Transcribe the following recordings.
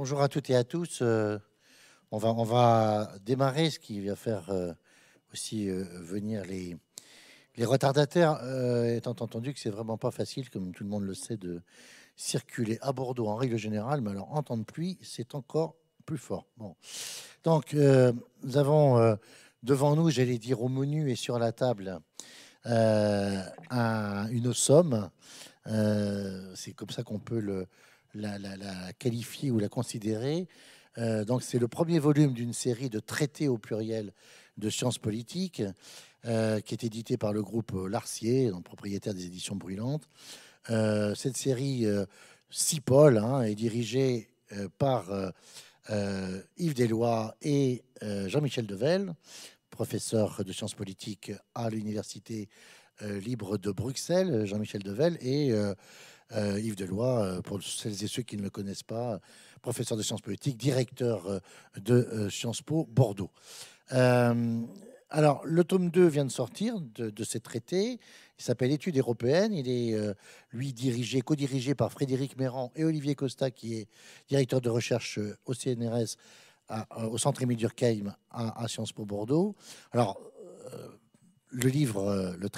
Bonjour à toutes et à tous. Euh, on, va, on va démarrer ce qui va faire euh, aussi euh, venir les, les retardataires, étant entendu que c'est vraiment pas facile, comme tout le monde le sait, de circuler à Bordeaux en règle générale, mais alors en temps de pluie, c'est encore plus fort. Bon. Donc, nous avons devant nous, j'allais dire au menu et sur la table, une somme. c'est comme ça qu'on peut le, la, qualifier ou la considérer. Euh, donc c'est le premier volume d'une série de traités au pluriel de sciences politiques euh, qui est édité par le groupe Larcier, propriétaire des éditions brûlantes. Euh, cette série CIPOL hein, est dirigée par Yves Deslois et Jean-Michel Devel, professeur de sciences politiques à l'université libre de Bruxelles, Jean-Michel Devel, et euh, Yves Deloy, euh, pour celles et ceux qui ne le connaissent pas, professeur de sciences politiques, directeur euh, de Sciences Po Bordeaux. alors, le tome 2 vient de sortir de, ces traités. Il s'appelle Études européennes. Il est, lui, dirigé, co-dirigé par Frédéric Mérand et Olivier Costa, qui est directeur de recherche au CNRS, au Centre Émile Durkheim à, à Sciences Po Bordeaux. Alors, le livre, euh, le,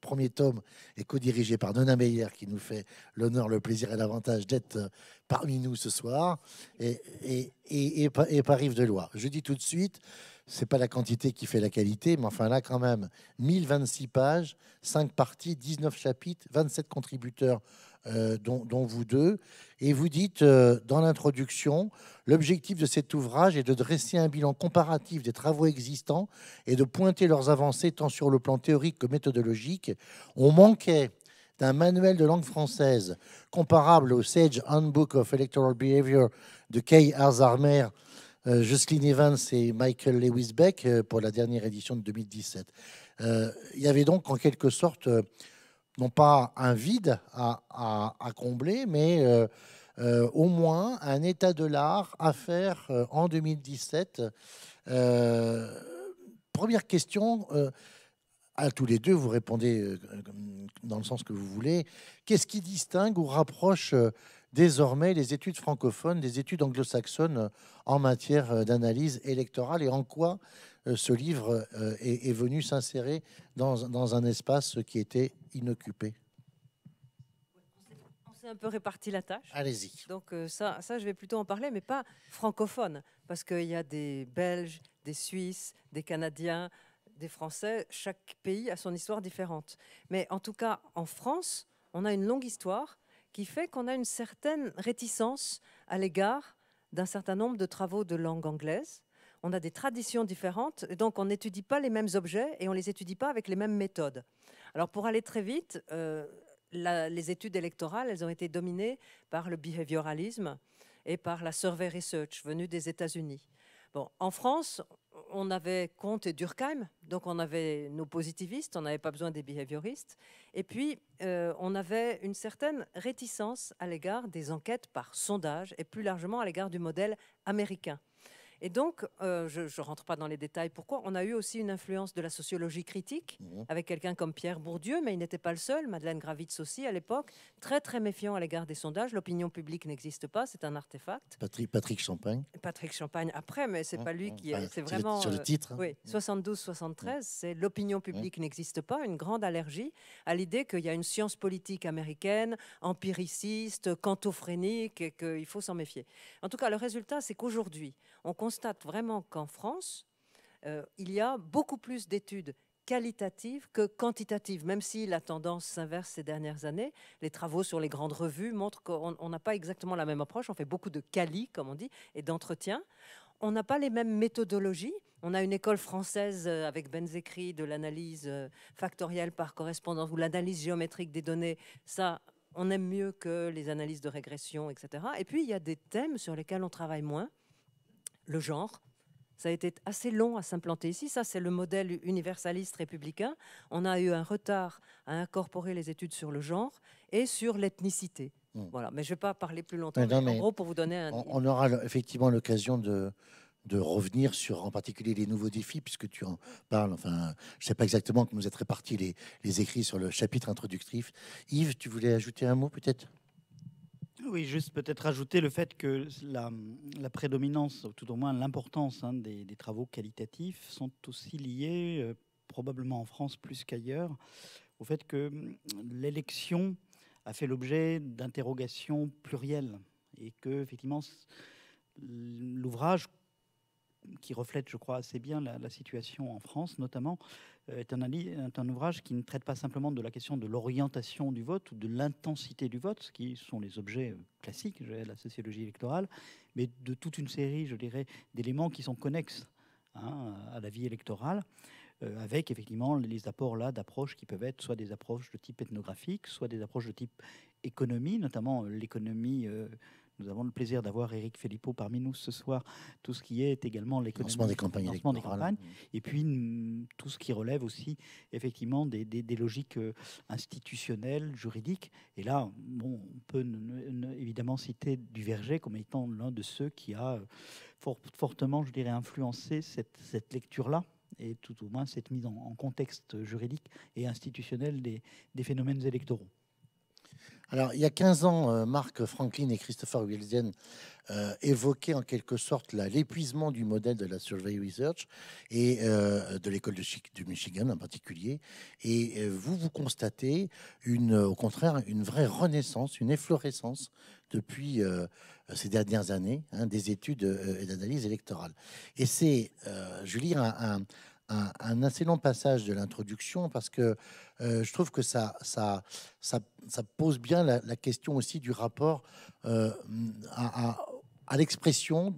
premier tome, est co-dirigé par Nona Meyer, qui nous fait l'honneur, le plaisir et l'avantage d'être euh, parmi nous ce soir, et, et, et, et par Yves Je dis tout de suite, ce n'est pas la quantité qui fait la qualité, mais enfin là quand même, 1026 pages, 5 parties, 19 chapitres, 27 contributeurs euh, dont, vous deux. Et vous dites euh, dans l'introduction, l'objectif de cet ouvrage est de dresser un bilan comparatif des travaux existants et de pointer leurs avancées tant sur le plan théorique que méthodologique. On manquait d'un manuel de langue française comparable au Sage Handbook of Electoral Behavior de Kay Arzarmer, euh, Jocelyn Evans et Michael Lewis Beck euh, pour la dernière édition de 2017. il y avait donc en quelque sorte non pas un vide à, combler, mais euh, euh, au moins un état de l'art à faire euh, en 2017. première question, à tous les deux, vous répondez dans le sens que vous voulez. Qu'est-ce qui distingue ou rapproche désormais les études francophones des études anglo-saxonnes en matière d'analyse électorale et en quoi euh, ce livre euh, est, venu s'insérer dans, un espace qui était inoccupé On s'est un peu réparti la tâche. Allez-y. Donc euh, ça, ça, je vais plutôt en parler, mais pas francophone, parce qu'il y a des Belges, des Suisses, des Canadiens, des Français. Chaque pays a son histoire différente. Mais en tout cas, en France, on a une longue histoire qui fait qu'on a une certaine réticence à l'égard d'un certain nombre de travaux de langue anglaise on a des traditions différentes, donc on n'étudie pas les mêmes objets et on les étudie pas avec les mêmes méthodes. Alors pour aller très vite, euh, les études électorales, elles ont été dominées par le behavioralisme et par la survey research venue des États-Unis. Bon, en France, on avait Comte et Durkheim, donc on avait nos positivistes, on n'avait pas besoin des behavioristes. Et puis, euh, on avait une certaine réticence à l'égard des enquêtes par sondage et plus largement à l'égard du modèle américain. Et donc, euh, je ne rentre pas dans les détails pourquoi, on a eu aussi une influence de la sociologie critique, mmh avec quelqu'un comme Pierre Bourdieu, mais il n'était pas le seul, Madeleine Gravitz aussi à l'époque, très très méfiant à l'égard des sondages, l'opinion publique n'existe pas, c'est un artefact. Patrick, Patrick Champagne Patrick Champagne après, mais c'est n'est hein, pas lui hein. qui... c'est vraiment... Sur le euh, titre hein. Oui, 72-73, mmh. mmh. c'est l'opinion publique n'existe pas, une grande allergie à l'idée qu'il y a une science politique américaine, empiriciste, cantophrénique et qu'il faut s'en méfier. En tout cas, le résultat, c'est qu'aujourd'hui, on on constate vraiment qu'en France, euh, il y a beaucoup plus d'études qualitatives que quantitatives, même si la tendance s'inverse ces dernières années. Les travaux sur les grandes revues montrent qu'on n'a pas exactement la même approche. On fait beaucoup de quali, comme on dit, et d'entretien. On n'a pas les mêmes méthodologies. On a une école française euh, avec Benzekri de l'analyse euh, factorielle par correspondance ou l'analyse géométrique des données. Ça, on aime mieux que les analyses de régression, etc. Et puis, il y a des thèmes sur lesquels on travaille moins le genre. Ça a été assez long à s'implanter ici. Ça, c'est le modèle universaliste républicain. On a eu un retard à incorporer les études sur le genre et sur l'ethnicité. Hmm. Voilà. Mais je ne vais pas parler plus longtemps. en gros, pour vous donner un... On aura effectivement l'occasion de, de revenir sur en particulier les nouveaux défis, puisque tu en parles. Enfin, je ne sais pas exactement que nous êtes répartis les, les écrits sur le chapitre introductif. Yves, tu voulais ajouter un mot peut-être oui, juste peut-être ajouter le fait que la, prédominance, tout au moins l'importance hein, des, travaux qualitatifs sont aussi liés, euh, probablement en France plus qu'ailleurs, au fait que hum, l'élection a fait l'objet d'interrogations plurielles et que effectivement l'ouvrage qui reflète, je crois, assez bien la situation en France, notamment, euh, est un, ouvrage qui ne traite pas simplement de la question de l'orientation du vote ou de l'intensité du vote, ce qui sont les objets euh, classiques de la sociologie électorale, mais de toute une série, je dirais, d'éléments qui sont connexes hein, à la vie électorale. Euh, avec effectivement les apports là d'approches qui peuvent être soit des approches de type ethnographique, soit des approches de type économie, notamment l'économie nous avons le plaisir d'avoir Eric Filippo parmi nous ce soir. Tout ce qui est également l'économie, des campagnes, lancement et puis mm, tout ce qui relève aussi effectivement des, logiques euh, institutionnelles, juridiques. Et là, on peut évidemment citer Duverger comme étant l'un de ceux qui a euh, fortement, je dirais, influencé cette, lecture-là et tout au moins cette mise en, contexte juridique et institutionnel des phénomènes électoraux. Alors, il y a 15 ans, euh, Marc Franklin et Christopher Wilson euh, évoquaient en quelque sorte l'épuisement du modèle de la Survey Research et euh, de l'école du Michigan en particulier. Et vous, vous constatez, une, au contraire, une vraie renaissance, une efflorescence depuis ces dernières années hein, des études et d'analyses électorales. Et c'est, Julie, un un, assez long passage de l'introduction parce que euh, je trouve que ça, pose bien la, question aussi du rapport euh, à l'expression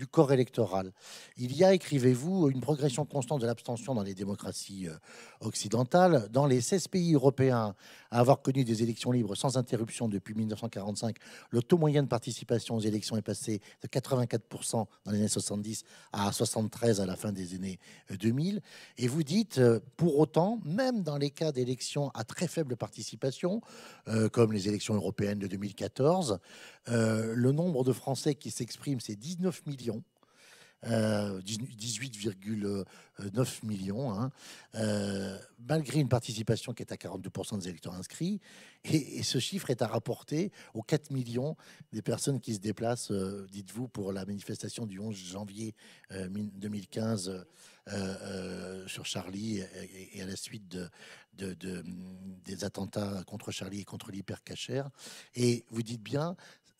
du corps électoral. Il y a, écrivez-vous, une progression constante de l'abstention dans les démocraties euh, occidentales. Dans les 16 pays européens à avoir connu des élections libres sans interruption depuis 1945, le taux moyen de participation aux élections est passé de 84% dans les années 70 à 73 à la fin des années 2000. Euh, Et vous dites, euh, pour autant, même dans les cas d'élections à très faible participation, comme les élections européennes de 2014, euh, le nombre de Français qui s'expriment, c'est 19 millions. 18,9 euh, millions, hein. euh, malgré une participation qui est à 42% des électeurs inscrits. Et, ce chiffre est à rapporter aux 4 millions des personnes qui se déplacent, dites-vous, pour la manifestation du 11 janvier 2015 sur Charlie et, à la suite des attentats contre Charlie et contre l'hypercachère. Et vous dites bien,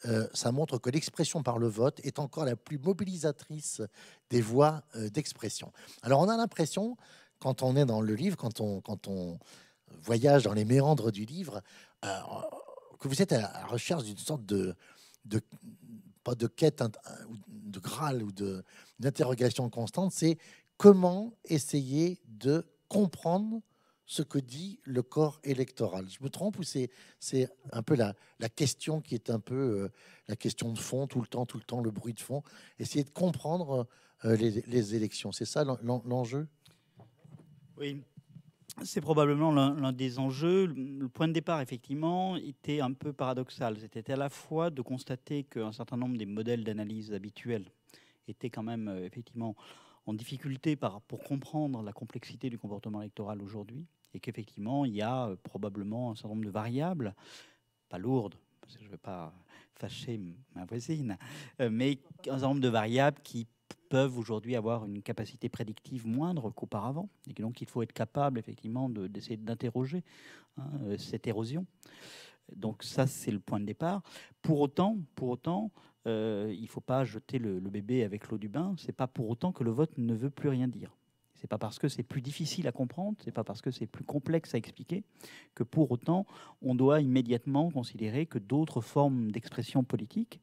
euh, ça montre que l'expression par le vote est encore la plus mobilisatrice des voies euh, d'expression. Alors on a l'impression, quand on est dans le livre, quand on, quand on voyage dans les méandres du livre, euh, que vous êtes à la recherche d'une sorte de, de, pas de quête, hein, de graal ou d'interrogation constante, c'est comment essayer de comprendre ce que dit le corps électoral. Je me trompe ou c'est, c'est un peu la, la, question qui est un peu euh, la question de fond, tout le temps, tout le temps, le bruit de fond, essayer de comprendre euh, les, les, élections. C'est ça l'enjeu Oui, c'est probablement l'un, des enjeux. Le point de départ, effectivement, était un peu paradoxal. C'était à la fois de constater qu'un certain nombre des modèles d'analyse habituels étaient quand même, euh, effectivement, en difficulté par, pour comprendre la complexité du comportement électoral aujourd'hui, et qu'effectivement, il y a euh, probablement un certain nombre de variables, pas lourdes, parce que je ne veux pas fâcher ma voisine, euh, mais un certain nombre de variables qui peuvent aujourd'hui avoir une capacité prédictive moindre qu'auparavant. Et donc, il faut être capable, effectivement, d'essayer d'interroger hein, euh, cette érosion. Donc, ça, c'est le point de départ. Pour autant, pour autant il ne faut pas jeter le, le bébé avec l'eau du bain. Ce n'est pas pour autant que le vote ne veut plus rien dire. C'est pas parce que c'est plus difficile à comprendre, c'est pas parce que c'est plus complexe à expliquer que pour autant on doit immédiatement considérer que d'autres formes d'expression politique,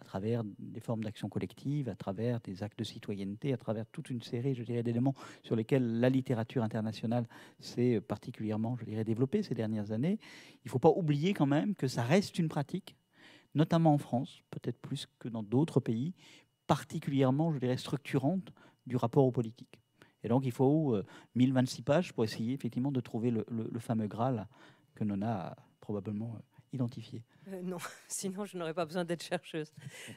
à travers des formes d'action collective, à travers des actes de citoyenneté, à travers toute une série, je dirais, d'éléments sur lesquels la littérature internationale s'est particulièrement, je dirais, développée ces dernières années. Il ne faut pas oublier quand même que ça reste une pratique, notamment en France, peut-être plus que dans d'autres pays, particulièrement, je dirais, structurante du rapport aux politiques. Et donc, il faut 1026 euh, pages pour essayer effectivement de trouver le, fameux Graal que Nona a probablement euh, identifié. Euh, non, sinon je n'aurais pas besoin d'être chercheuse.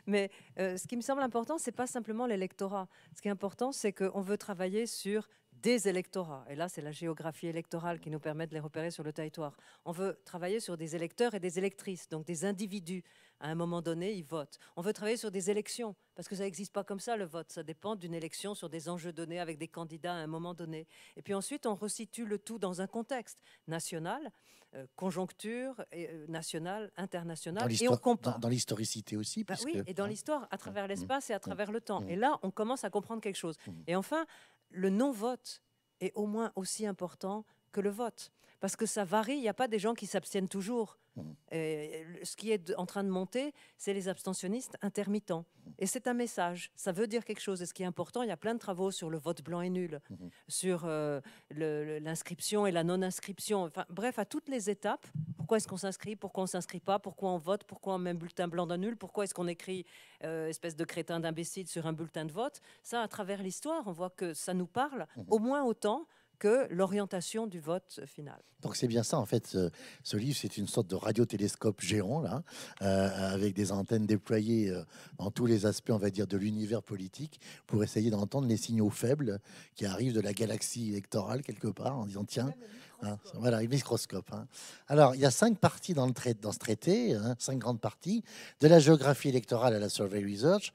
Mais ce qui me semble important, c'est pas simplement l'électorat. Ce qui est important, c'est qu'on veut travailler sur des électorats. Et là, c'est la géographie électorale qui nous permet de les repérer sur le territoire. On veut travailler sur des électeurs et des électrices, donc des individus. À un moment donné, ils votent. On veut travailler sur des élections, parce que ça n'existe pas comme ça, le vote. Ça dépend d'une élection sur des enjeux donnés avec des candidats à un moment donné. Et puis ensuite, on resitue le tout dans un contexte national, euh, conjoncture euh, national, nationale, internationale, et on comprend. Dans, l'historicité aussi. Bah parce oui, et dans hein. l'histoire, à travers mmh. l'espace et à mmh. travers le temps. Mmh. Et là, on commence à comprendre quelque chose. Et enfin, le non-vote est au moins aussi important que le vote. Parce que ça varie, il n'y a pas des gens qui s'abstiennent toujours. Mmh. Et ce qui est en train de monter, c'est les abstentionnistes intermittents. Mmh. Et c'est un message, ça veut dire quelque chose. Et ce qui est important, il y a plein de travaux sur le vote blanc et nul, mmh. sur euh, l'inscription et la non-inscription. Enfin, bref, à toutes les étapes, pourquoi est-ce qu'on s'inscrit, pourquoi on s'inscrit pas, pourquoi on vote, pourquoi on met un bulletin blanc d'un nul, pourquoi est-ce qu'on écrit euh, espèce de crétin d'imbécile sur un bulletin de vote. Ça, à travers l'histoire, on voit que ça nous parle au moins autant que l'orientation du vote final. Donc c'est bien ça, en fait, ce, livre, c'est une sorte de radiotélescope géant, là, euh, avec des antennes déployées dans euh, tous les aspects, on va dire, de l'univers politique, pour essayer d'entendre les signaux faibles qui arrivent de la galaxie électorale, quelque part, en disant, tiens, hein, voilà, un microscope. Hein. Alors, il y a cinq parties dans, le traité, dans ce traité, hein, cinq grandes parties, de la géographie électorale à la survey research.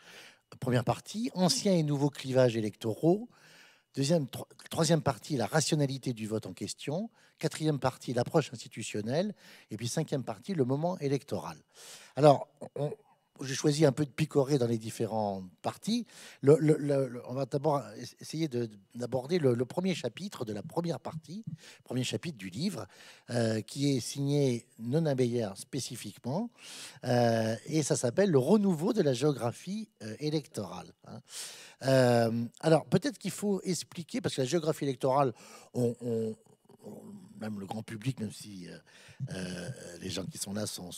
Première partie, anciens et nouveaux clivages électoraux, Deuxième, troisième partie, la rationalité du vote en question. Quatrième partie, l'approche institutionnelle. Et puis cinquième partie, le moment électoral. Alors, on, j'ai choisi un peu de picorer dans les différents parties. Le, on va d'abord essayer d'aborder le, premier chapitre de la première partie, premier chapitre du livre, euh, qui est signé Nona Meyer spécifiquement, euh, et ça s'appelle Le renouveau de la géographie euh, électorale. Hein. alors peut-être qu'il faut expliquer, parce que la géographie électorale, on même le grand public, même si euh, euh, les gens qui sont là sont,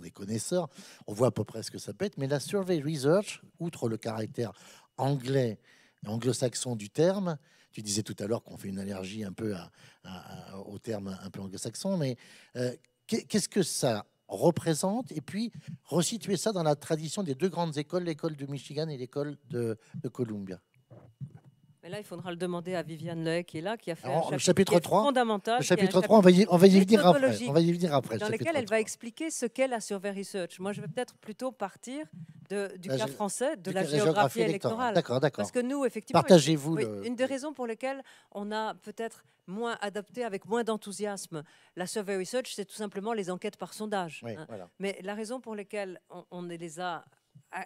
des connaisseurs, on voit à peu près ce que ça peut être. Mais la survey research, outre le caractère anglais, anglo-saxon du terme, tu disais tout à l'heure qu'on fait une allergie un peu au terme un peu anglo-saxon, mais euh, qu'est-ce que ça représente et puis resituer ça dans la tradition des deux grandes écoles, l'école de Michigan et l'école de Columbia mais là, il faudra le demander à Viviane Ley, qui est là, qui a fait un chapitre, chapitre 3, fondamental. Le chapitre 3, on va y, venir après. On va y venir après dans lequel elle va expliquer ce qu'est la survey research. Moi, je vais peut-être plutôt partir du cas français, de la, géographie, électorale. D'accord, d'accord. Parce que nous, effectivement, partagez-vous. Une, des raisons pour lesquelles on a peut-être moins adapté, avec moins d'enthousiasme, la survey research, c'est tout simplement les enquêtes par sondage. Hein. Mais la raison pour laquelle on, on les a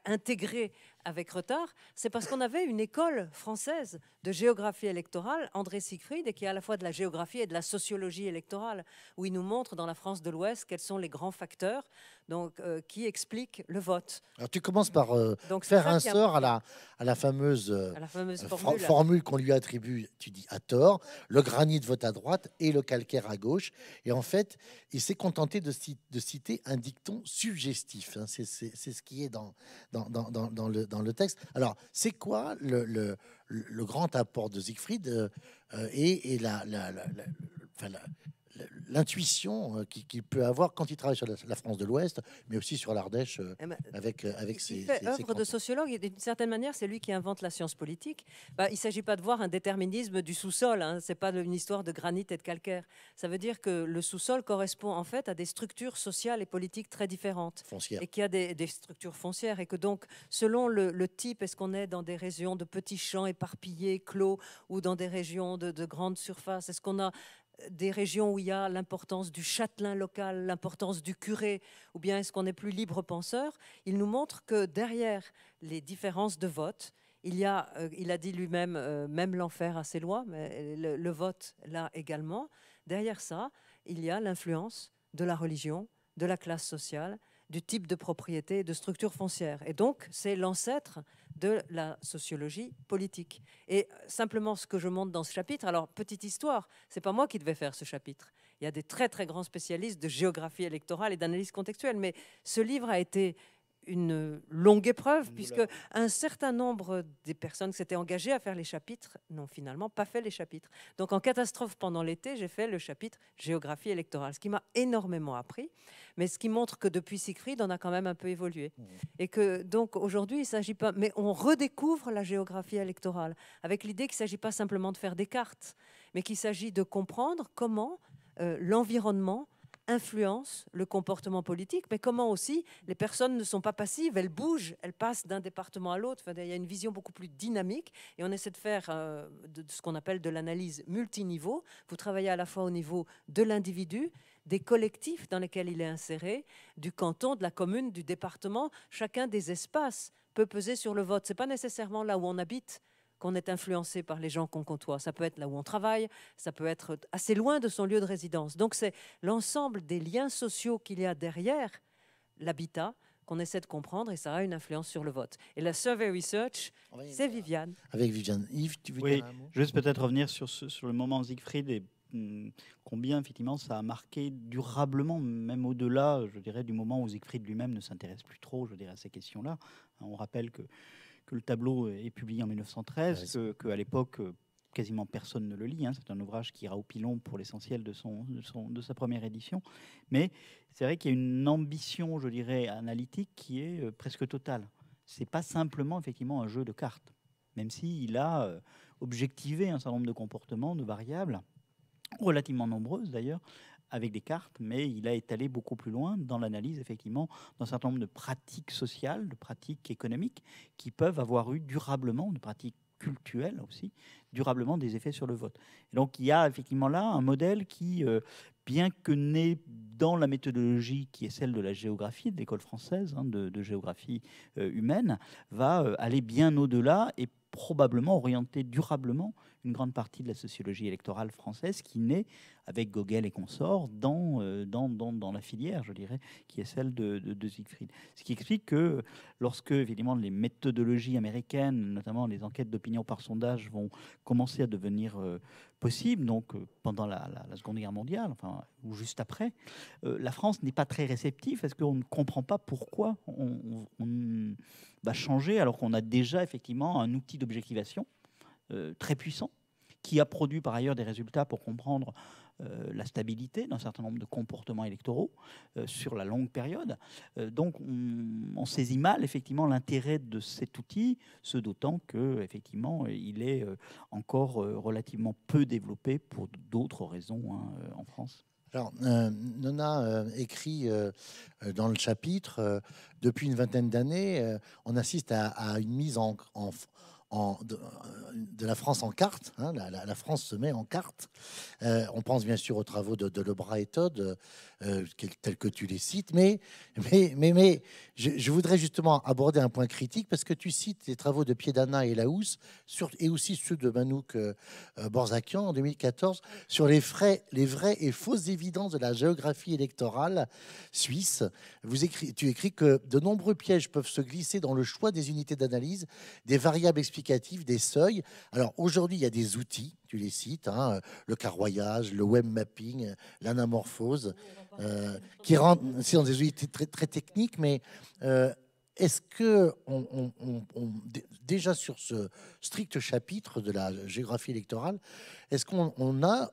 intégrées avec retard, c'est parce qu'on avait une école française de géographie électorale, André Siegfried, et qui est à la fois de la géographie et de la sociologie électorale, où il nous montre dans la France de l'Ouest quels sont les grands facteurs donc, euh, qui expliquent le vote. Alors tu commences par euh, faire un sort à, la, à la fameuse, euh, formule, qu'on lui attribue, tu dis à tort, le granit vote à droite et le calcaire à gauche. Et en fait, il s'est contenté de, citer, de citer un dicton suggestif. Hein. C'est ce qui est dans, dans le dans le texte. Alors, c'est quoi le, le, grand apport de Siegfried euh, euh, et, la, la l'intuition euh, qu'il peut avoir quand il travaille sur la France de l'Ouest, mais aussi sur l'Ardèche, euh, eh ben, avec, euh, ses. Il de sociologue, et d'une certaine manière, c'est lui qui invente la science politique. Bah, il ne s'agit pas de voir un déterminisme du sous-sol, hein. ce n'est pas une histoire de granit et de calcaire. Ça veut dire que le sous-sol correspond en fait à des structures sociales et politiques très différentes. Foncières. Et qu'il y a des, structures foncières, et que donc, selon le, type, est-ce qu'on est dans des régions de petits champs éparpillés, clos, ou dans des régions de, de grandes surfaces Est-ce qu'on a des régions où il y a l'importance du châtelain local, l'importance du curé, ou bien est-ce qu'on est plus libre penseur Il nous montre que derrière les différences de vote, il y a, euh, il a dit lui-même, euh, même l'enfer à ses lois, mais le, vote là également. Derrière ça, il y a l'influence de la religion, de la classe sociale, du type de propriété de structure foncière. Et donc, c'est l'ancêtre de la sociologie politique. Et simplement, ce que je montre dans ce chapitre, alors, petite histoire, c'est pas moi qui devais faire ce chapitre. Il y a des très, très grands spécialistes de géographie électorale et d'analyse contextuelle, mais ce livre a été une longue épreuve, puisque un certain nombre des personnes qui s'étaient engagées à faire les chapitres n'ont finalement pas fait les chapitres. Donc en catastrophe pendant l'été, j'ai fait le chapitre géographie électorale, ce qui m'a énormément appris, mais ce qui montre que depuis Siegfried, on a quand même un peu évolué. Mmh. Et que donc aujourd'hui, il ne s'agit pas, mais on redécouvre la géographie électorale, avec l'idée qu'il ne s'agit pas simplement de faire des cartes, mais qu'il s'agit de comprendre comment euh, l'environnement influence le comportement politique, mais comment aussi les personnes ne sont pas passives, elles bougent, elles passent d'un département à l'autre. il y a une vision beaucoup plus dynamique et on essaie de faire euh, ce qu'on appelle de l'analyse multiniveau. Vous travaillez à la fois au niveau de l'individu, des collectifs dans lesquels il est inséré, du canton, de la commune, du département. Chacun des espaces peut peser sur le vote. Ce n'est pas nécessairement là où on habite qu'on est influencé par les gens qu'on côtoie. Ça peut être là où on travaille, ça peut être assez loin de son lieu de résidence. Donc c'est l'ensemble des liens sociaux qu'il y a derrière l'habitat qu'on essaie de comprendre et ça a une influence sur le vote. Et la survey research, c'est Viviane. Avec Viviane. Yves, tu veux oui, dire un mot Juste peut-être revenir sur, ce, sur le moment Siegfried et hmm, combien effectivement ça a marqué durablement, même au-delà, je dirais, du moment où Siegfried lui-même ne s'intéresse plus trop, je dirais, à ces questions-là. On rappelle que le tableau euh, est publié en 1913, qu'à ah que l'époque, euh, quasiment personne ne le lit. Hein. C'est un ouvrage qui ira au pilon pour l'essentiel de, son, sa première édition. Mais c'est vrai qu'il y a une ambition, je dirais, analytique qui est euh, presque totale. C'est pas simplement effectivement un jeu de cartes, même s'il a objectivé un certain nombre de comportements, de variables, relativement nombreuses d'ailleurs, avec des cartes, mais il a étalé beaucoup plus loin dans l'analyse, effectivement, d'un certain nombre de pratiques sociales, de pratiques économiques, qui peuvent avoir eu durablement, de pratiques culturelles aussi, durablement des effets sur le vote. donc il y a effectivement là un modèle qui, euh, bien que né dans la méthodologie qui est celle de la géographie, de l'école française hein, de, géographie euh, humaine, va euh, aller bien au-delà et probablement orienter durablement une grande partie de la sociologie électorale française qui naît avec Gogel et consorts dans, euh, dans, la filière, je dirais, qui est celle de, de, Siegfried. Ce qui explique que lorsque, évidemment, les méthodologies américaines, notamment les enquêtes d'opinion par sondage, vont commencer à devenir euh, possibles, donc euh, pendant la, Seconde Guerre mondiale, enfin, ou juste après, la France n'est pas très réceptive parce qu'on ne comprend pas pourquoi on va changer alors qu'on a déjà effectivement un outil d'objectivation euh, très puissant, qui a produit par ailleurs des résultats pour comprendre euh, la stabilité d'un certain nombre de comportements électoraux euh, sur la longue période. donc on, saisit mal effectivement l'intérêt de cet outil, ce d'autant que effectivement il est encore relativement peu développé pour d'autres raisons hein, en France. Alors, Nona écrit dans le chapitre, depuis une vingtaine d'années, on assiste à, une mise en, euh, de, la France en carte. Hein, la, France se met en carte. Euh, on pense bien sûr aux travaux de, de et Todd, euh, tels que tu les cites, mais, mais, mais, je, voudrais justement aborder un point critique parce que tu cites les travaux de Piedana et Laous et aussi ceux de Manouk Borzakian en 2014 sur les, frais, les vraies et fausses évidences de la géographie électorale suisse. tu écris que de nombreux pièges peuvent se glisser dans le choix des unités d'analyse, des variables expliquées des seuils. Alors aujourd'hui, il y a des outils, tu les cites, hein, le carroyage, le web mapping, l'anamorphose, euh, qui rendent, c'est des outils très, très techniques, mais euh, est-ce que, déjà sur ce strict chapitre de la géographie électorale, est-ce qu'on a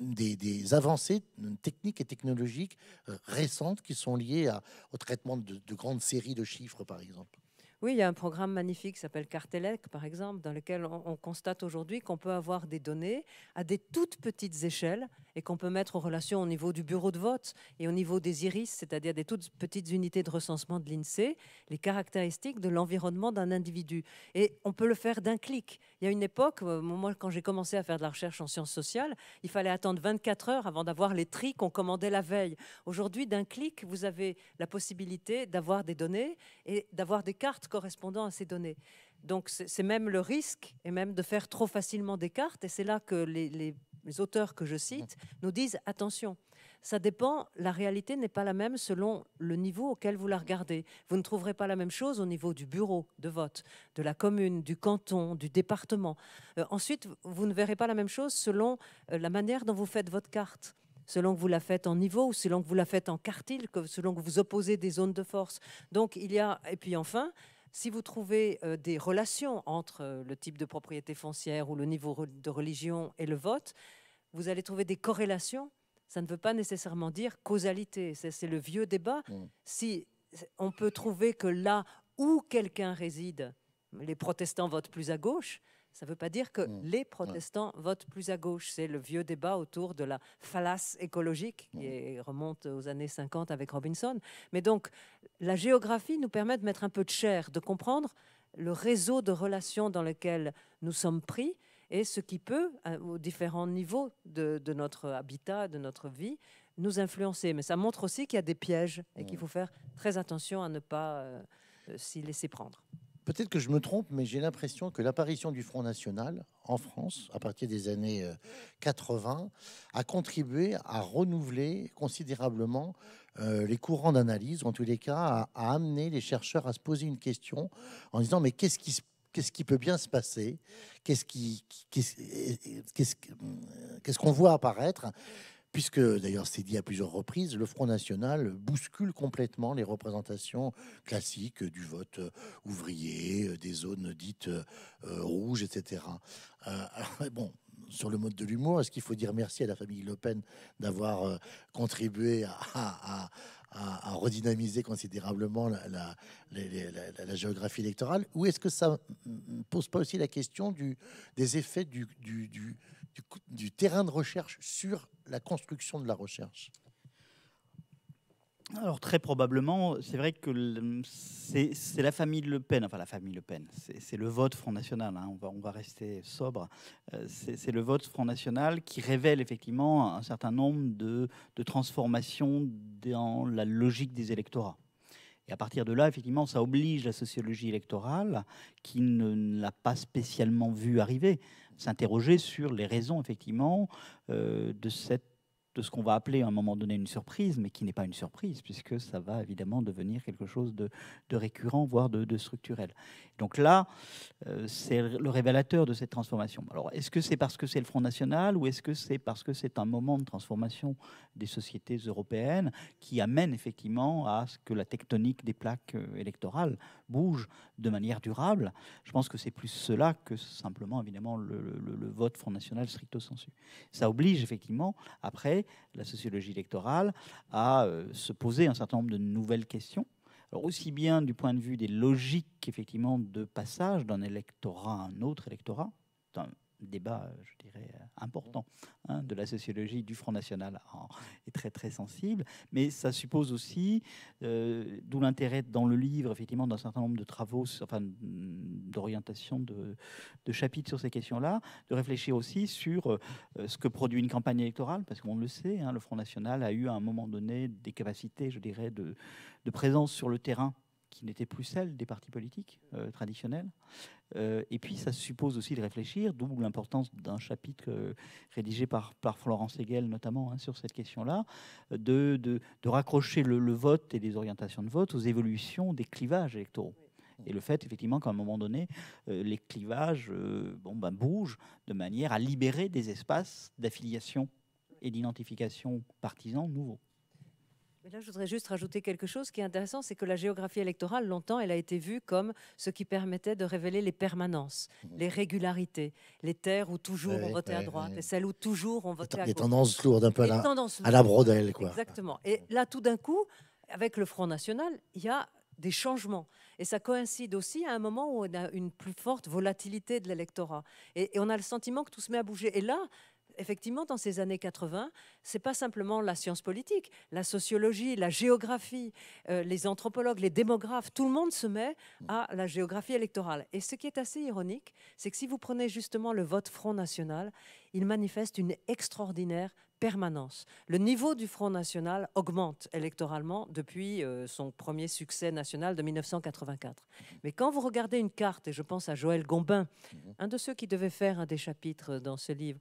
des, avancées techniques et technologiques euh, récentes qui sont liées au traitement de grandes séries de chiffres, par exemple oui, il y a un programme magnifique qui s'appelle Cartelec, par exemple, dans lequel on, on constate aujourd'hui qu'on peut avoir des données à des toutes petites échelles et qu'on peut mettre en relation au niveau du bureau de vote et au niveau des iris, c'est-à-dire des toutes petites unités de recensement de l'INSEE, les caractéristiques de l'environnement d'un individu. Et on peut le faire d'un clic. Il y a une époque, euh, moi quand j'ai commencé à faire de la recherche en sciences sociales, il fallait attendre 24 heures avant d'avoir les tris qu'on commandait la veille. Aujourd'hui, d'un clic, vous avez la possibilité d'avoir des données et d'avoir des cartes correspondant à ces données. Donc c'est même le risque, et même de faire trop facilement des cartes. Et c'est là que les les auteurs que je cite nous disent attention, ça dépend, la réalité n'est pas la même selon le niveau auquel vous la regardez. Vous ne trouverez pas la même chose au niveau du bureau de vote, de la commune, du canton, du département. Euh, ensuite, vous ne verrez pas la même chose selon euh, la manière dont vous faites votre carte selon que vous la faites en niveau, ou selon que vous la faites en quartile, selon que vous opposez des zones de force. Donc il y a, et puis enfin, si vous trouvez euh, des relations entre euh, le type de propriété foncière ou le niveau de religion et le vote, vous allez trouver des corrélations. Ça ne veut pas nécessairement dire causalité. C'est le vieux débat. Mmh. Si on peut trouver que là où quelqu'un réside, les protestants votent plus à gauche, ça ne veut pas dire que mm. les protestants votent plus à gauche. C'est le vieux débat autour de la fallace écologique qui mm. remonte aux années 50 avec Robinson. Mais donc, la géographie nous permet de mettre un peu de chair, de comprendre le réseau de relations dans lequel nous sommes pris et ce qui peut, euh, aux différents niveaux de, notre habitat, de notre vie, nous influencer. Mais ça montre aussi qu'il y a des pièges et qu'il mm. faut faire très attention à ne pas euh, s'y laisser prendre peut-être que je me trompe, mais j'ai l'impression que l'apparition du Front National en France, à partir des années 80, euh, a contribué à renouveler considérablement euh, les courants d'analyse, en tous les cas, à, amener les chercheurs à se poser une question en disant mais qu'est-ce qui qu'est-ce qui peut bien se passer, qu'est-ce qu'on voit apparaître puisque d'ailleurs c'est dit à plusieurs reprises, le Front National bouscule complètement les représentations classiques du vote euh, ouvrier, euh, des zones dites euh, rouges, etc. bon, sur le mode de l'humour, est-ce qu'il faut dire merci à la famille Le Pen d'avoir contribué à à, redynamiser considérablement la, géographie électorale Ou est-ce que ça ne pose pas aussi la question des effets du terrain de recherche sur la construction de la recherche alors très probablement, c'est vrai que c'est la famille Le Pen, enfin la famille Le Pen, c'est le vote Front National, hein, on, va, on va rester sobre, euh, c'est le vote Front National qui révèle effectivement un certain nombre de, transformations dans la logique des électorats. Et à partir de là, effectivement, ça oblige la sociologie électorale, qui ne l'a pas spécialement vu arriver, s'interroger sur les raisons, effectivement, euh, de cette de ce qu'on va appeler à un moment donné une surprise, mais qui n'est pas une surprise, puisque ça va évidemment devenir quelque chose de, récurrent, voire de, structurel. Donc là, euh, c'est le révélateur de cette transformation. Alors, est-ce que c'est parce que c'est le Front National, ou est-ce que c'est parce que c'est un moment de transformation des sociétés européennes qui amènent effectivement à ce que la tectonique des plaques euh, électorales bouge de manière durable. Je pense que c'est plus cela que simplement évidemment le, vote Front National stricto sensu. Ça oblige effectivement après la sociologie électorale à euh, se poser un certain nombre de nouvelles questions. Alors aussi bien du point de vue des logiques effectivement de passage d'un électorat à un autre électorat, débat, euh, je dirais, euh, important hein, de la sociologie du Front National est très très sensible, mais ça suppose aussi, euh, d'où l'intérêt dans le livre, effectivement, d'un certain nombre de travaux, enfin mm, d'orientation, de, chapitres sur ces questions-là, de réfléchir aussi sur ce que produit une campagne électorale, parce qu'on le sait, hein, le Front National a eu à un moment donné des capacités, je dirais, de présence sur le terrain qui n'était plus celle des partis politiques euh, traditionnels. Euh, et puis ça suppose aussi de réfléchir, d'où l'importance d'un chapitre euh, rédigé par, Florence Hegel notamment hein, sur cette question-là, de, raccrocher le, vote et les orientations de vote aux évolutions des clivages électoraux. Et le fait, effectivement, qu'à un moment donné, les clivages ben, bougent de manière à libérer des espaces d'affiliation et d'identification partisans nouveaux là, je voudrais juste rajouter quelque chose qui est intéressant, c'est que la géographie électorale, longtemps, elle a été vue comme ce qui permettait de révéler les permanences, mmh. les régularités, les terres où toujours on votait à droite et celles où toujours on votait à gauche. Les tendances lourdes, un peu à la, à la, brodelle. Quoi. Exactement. Et là, tout d'un coup, avec le Front National, il y a des changements. Et ça coïncide aussi à un moment où on a une plus forte volatilité de l'électorat. et on a le sentiment que tout se met à bouger. Et là, effectivement, dans ces années 80, c'est pas simplement la science politique, la sociologie, la géographie, euh, les anthropologues, les démographes, tout le monde se met à la géographie électorale. Et ce qui est assez ironique, c'est que si vous prenez justement le vote Front National, il manifeste une extraordinaire permanence. Le niveau du Front National augmente électoralement depuis euh, son premier succès national de 1984. Mais quand vous regardez une carte, et je pense à Joël Gombin, mhm. un de ceux qui devait faire un des chapitres euh, dans ce livre,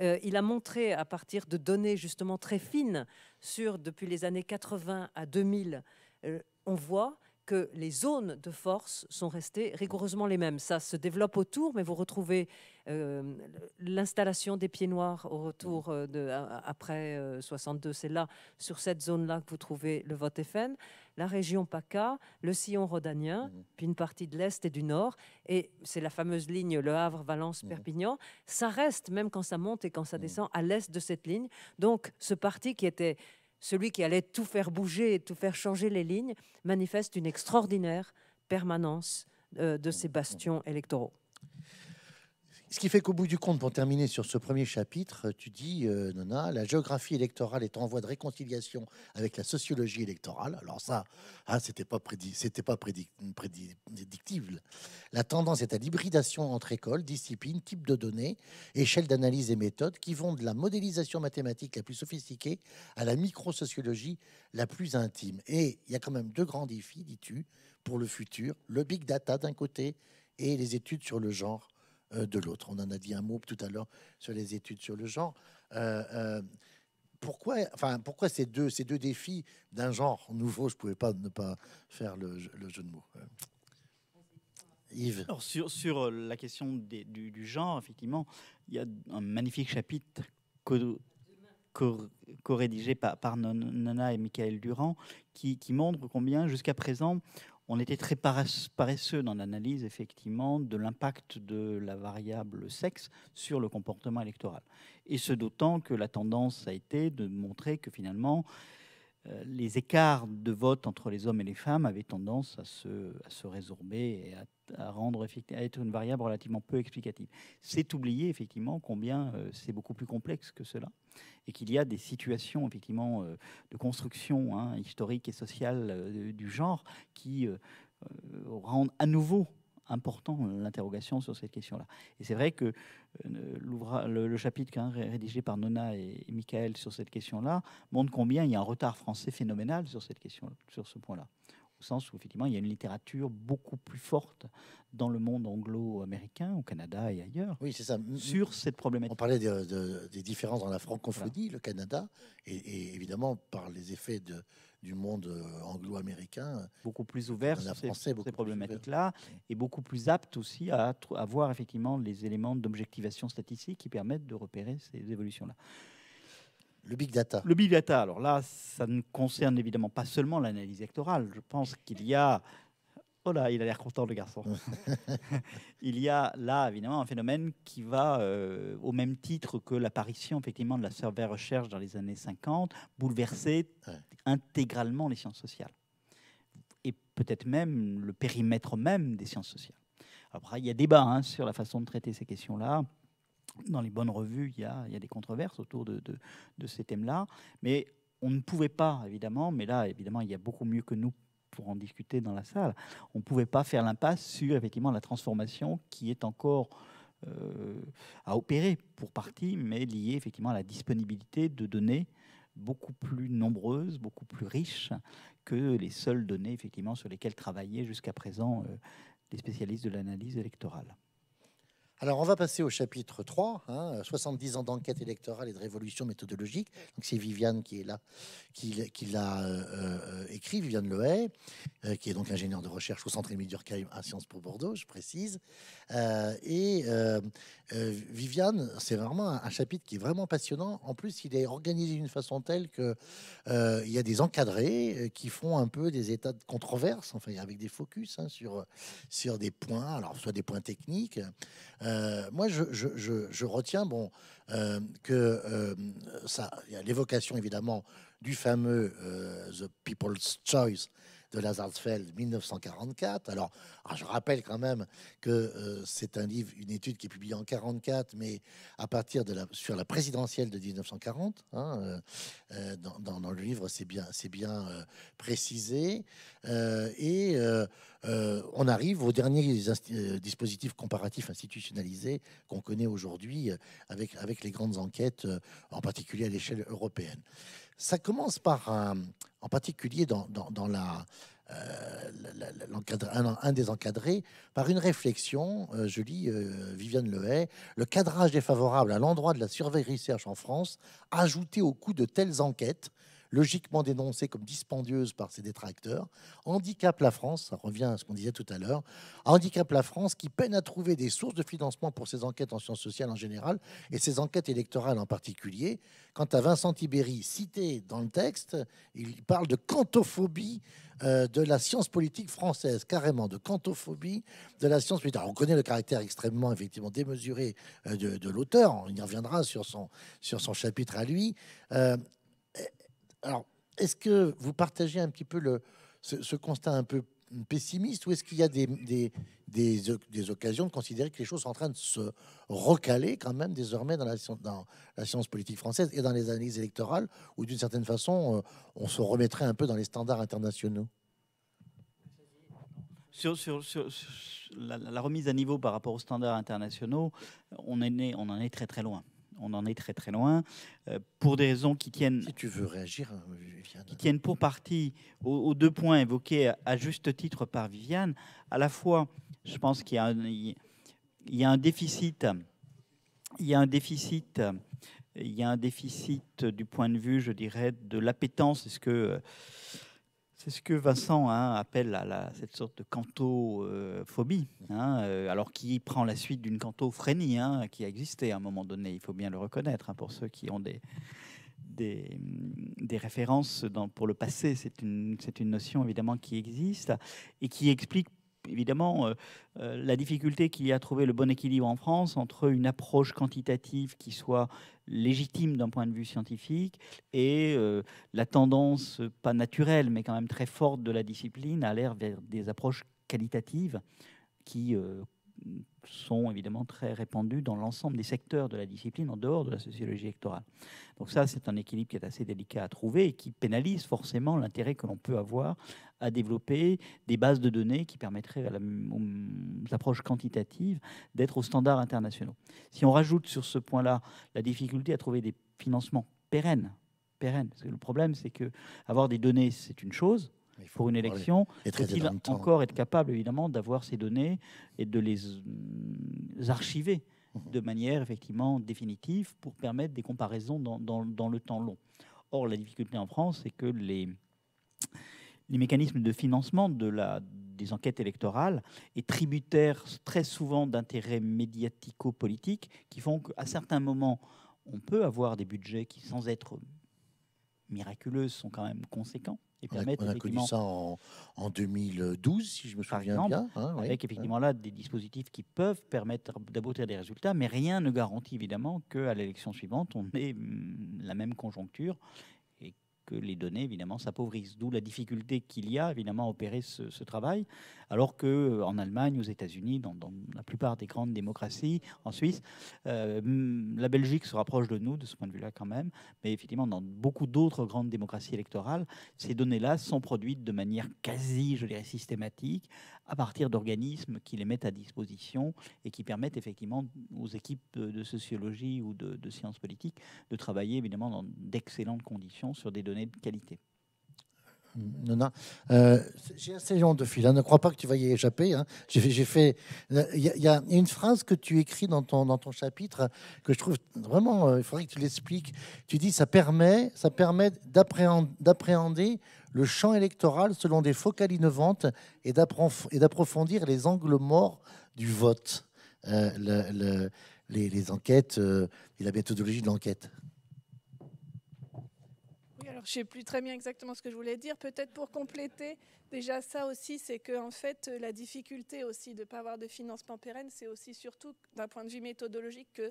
euh, il a montré à partir de données justement très fines sur depuis les années 80 à 2000, on voit que les zones de force sont restées rigoureusement les mêmes. Ça se développe autour, mais vous retrouvez euh, l'installation des pieds noirs au retour mm. euh, de, euh, après 62. C'est là, sur cette zone-là, que vous trouvez le vote FN, la région PACA, le sillon rhodanien, mm. puis une partie de l'Est et du Nord. Et c'est la fameuse ligne Le Havre, Valence, mm. Perpignan. Ça reste, même quand ça monte et quand ça descend, à l'Est de cette ligne. Donc, ce parti qui était celui qui allait tout faire bouger et tout faire changer les lignes, manifeste une extraordinaire permanence euh, de ces mmh, mmh. bastions électoraux. Ce qui fait qu'au bout du compte, pour terminer sur ce premier chapitre, tu dis, euh, Nona, la géographie électorale est en voie de réconciliation avec la sociologie électorale. Alors ça, ce hein, c'était pas, prédit, c'était pas prédictible. La tendance est à l'hybridation entre écoles, disciplines, types de données, échelles d'analyse et méthodes qui vont de la modélisation mathématique la plus sophistiquée à la microsociologie la plus intime. Et il y a quand même deux grands défis, dis-tu, pour le futur, le big data d'un côté et les études sur le genre euh, de l'autre. On en a dit un mot tout à l'heure sur les études sur le genre. Euh, euh, pourquoi, enfin, pourquoi ces deux, ces deux défis d'un genre nouveau Je ne pouvais pas ne pas faire le, jeu de mots. Yves. sur, la question du, genre, effectivement, il y a un magnifique chapitre co-rédigé par, Nana et Michael Durand qui montre combien, jusqu'à présent, on était très paresseux dans l'analyse, effectivement, de l'impact de la variable sexe sur le comportement électoral. Et ce d'autant que la tendance a été de montrer que finalement, euh, les écarts de vote entre les hommes et les femmes avaient tendance à se, résorber et à, rendre, être une variable relativement peu explicative. C'est oublier effectivement combien euh, c'est beaucoup plus complexe que cela et qu'il y a des situations effectivement euh, de construction hein, historique et sociale du genre qui rendent à nouveau important euh, l'interrogation sur cette question-là. Et c'est vrai que euh, le, le, chapitre rédigé par Nona et, Michael sur cette question-là montre combien il y a un retard français phénoménal sur cette question, sur ce point-là au sens où effectivement il y a une littérature beaucoup plus forte dans le monde anglo-américain, au Canada et ailleurs, oui, c'est ça. sur cette problématique. On parlait des différences dans la francophonie, le Canada, et, évidemment par les effets de, du monde euh, anglo-américain. Beaucoup plus ouvert sur ces, problématiques-là et beaucoup plus apte aussi à, avoir voir effectivement les éléments d'objectivation statistique qui permettent de repérer ces évolutions-là. Le big data. Le big data. Alors là, ça ne concerne évidemment pas seulement l'analyse électorale. Je pense qu'il y a il a l'air content, le garçon. il y a là, évidemment, un phénomène qui va, euh, au même titre que l'apparition effectivement de la survey recherche dans les années 50, bouleverser intégralement les sciences sociales. Et peut-être même le périmètre même des sciences sociales. Après, il y a débat hein, sur la façon de traiter ces questions-là dans les bonnes revues, il y a, il y a des controverses autour de, de, de ces thèmes-là. Mais on ne pouvait pas, évidemment, mais là, évidemment, il y a beaucoup mieux que nous pour en discuter dans la salle, on ne pouvait pas faire l'impasse sur effectivement la transformation qui est encore euh, à opérer pour partie, mais liée effectivement à la disponibilité de données beaucoup plus nombreuses, beaucoup plus riches que les seules données effectivement sur lesquelles travaillaient jusqu'à présent euh, les spécialistes de l'analyse électorale. Alors, on va passer au chapitre 3, 70 hein, ans d'enquête électorale et de révolution méthodologique. Donc, c'est Viviane qui est là, qui, l'a euh, euh, écrit, Viviane Lehay, euh, qui est donc ingénieure de recherche au Centre Émile Durkheim à Sciences pour Bordeaux, je précise. et Viviane, c'est vraiment un, chapitre qui est vraiment passionnant. En plus, il est organisé d'une façon telle qu'il il y a des encadrés qui font un peu des états de controverse, enfin, avec des focus hein, sur, sur des points, alors soit des points techniques. Euh, moi, je, retiens bon, euh, que euh, ça, l'évocation évidemment du fameux The People's Choice de Lazarfeld 1944. Alors, ah, je rappelle quand même que c'est un livre, une étude qui est publiée en 1944, mais à partir de la sur la présidentielle de 1940. Hein, dans, le livre, c'est bien, bien précisé. et euh, on arrive aux derniers euh, dispositifs comparatifs institutionnalisés qu'on connaît aujourd'hui euh, avec, les grandes enquêtes, en particulier à l'échelle européenne. Ça commence par, en particulier dans, un, des encadrés, par une réflexion, je lis Viviane Lehay, le cadrage défavorable à l'endroit de la surveillance recherche en France, ajouté au coût de telles enquêtes, logiquement dénoncée comme dispendieuse par ses détracteurs, handicap la France, ça revient à ce qu'on disait tout à l'heure, Handicap la France qui peine à trouver des sources de financement pour ses enquêtes en sciences sociales en général et ses enquêtes électorales en particulier. Quant à Vincent Tibéry, cité dans le texte, il parle de cantophobie euh, de la science politique française, carrément, de cantophobie de la science politique. on connaît le caractère extrêmement, effectivement, démesuré euh, de, l'auteur, on y reviendra sur son, sur son chapitre à lui. Euh, alors, est-ce que vous partagez un petit peu le, ce, constat un peu pessimiste ou est-ce qu'il y a des, occasions de considérer que les choses sont en train de se recaler quand même désormais dans la, dans la science politique française et dans les analyses électorales où d'une certaine façon euh, on se remettrait un peu dans les standards internationaux sur, la, remise à niveau par rapport aux standards internationaux, on, est on en est très très loin on en est très très loin, euh, pour des raisons qui tiennent... tu veux réagir, euh, Qui tiennent pour partie aux, deux points évoqués à juste titre par Viviane. À la fois, je pense qu'il y, y, a un déficit... Il y a un déficit... Il y a un déficit du point de vue, je dirais, de l'appétence. Est-ce que euh, c'est ce que Vincent hein, appelle cette sorte de cantophobie, hein, euh, alors qui prend la suite d'une cantophrénie hein, qui a existé à un moment donné, il faut bien le reconnaître, pour ceux qui ont mm, des, références dans, pour le passé, c'est une, notion évidemment qui existe et qui explique évidemment euh, euh, la difficulté qu'il y a à trouver le bon équilibre en France entre une approche quantitative qui soit légitime d'un point de vue scientifique et euh, la tendance, pas naturelle, mais quand même très forte de la discipline, à l'air vers des approches qualitatives qui euh, sont évidemment très répandus dans l'ensemble des secteurs de la discipline en dehors de la sociologie électorale. Donc ça, c'est un équilibre qui est assez délicat à trouver et qui pénalise forcément l'intérêt que l'on peut avoir à développer des bases de données qui permettraient à la, aux approches quantitatives d'être aux standards internationaux. Si on rajoute sur ce point-là la difficulté à trouver des financements pérennes, pérennes parce que le problème, c'est que avoir des données, c'est une chose, pour une élection, faut-il encore être capable, évidemment, d'avoir ces données et de les euh, archiver mhm. de manière effectivement définitive pour permettre des comparaisons dans, le temps long. Or, la difficulté en France, c'est que les, mécanismes de financement de la, des enquêtes électorales est tributaire très souvent d'intérêts médiatico-politiques qui font qu'à certains moments, on peut avoir des budgets qui, sans être miraculeux, sont quand même conséquents on a, connu ça en, 2012, si je me souviens bien. Hein, avec effectivement là des dispositifs qui peuvent permettre d'aboutir des résultats, mais rien ne garantit évidemment qu'à l'élection suivante, on ait hum, la même conjoncture les données, évidemment, s'appauvrissent. D'où la difficulté qu'il y a, évidemment, à opérer ce, travail, alors que euh, en Allemagne, aux États-Unis, dans, la plupart des grandes démocraties, en Suisse, euh, la Belgique se rapproche de nous, de ce point de vue-là quand même, mais effectivement, dans beaucoup d'autres grandes démocraties électorales, ces données-là sont produites de manière quasi, je dirais, systématique, à partir d'organismes qui les mettent à disposition et qui permettent effectivement aux équipes de, sociologie ou de, de, sciences politiques de travailler évidemment dans d'excellentes conditions sur des données de qualité. Nona. Euh, j'ai assez long de fil. Hein. Ne crois pas que tu vas y échapper. Hein. J'ai, fait. Il y, a une phrase que tu écris dans ton, dans ton chapitre que je trouve vraiment. Euh, il faudrait que tu l'expliques. Tu dis ça permet, ça permet d'appréhender, le champ électoral selon des focales innovantes et, d'approfondir les angles morts du vote, euh, les, enquêtes et la méthodologie de l'enquête je ne sais plus très bien exactement ce que je voulais dire. Peut-être pour compléter, déjà ça aussi, c'est que en fait, la difficulté aussi de ne pas avoir de financement pérenne, c'est aussi surtout d'un point de vue méthodologique que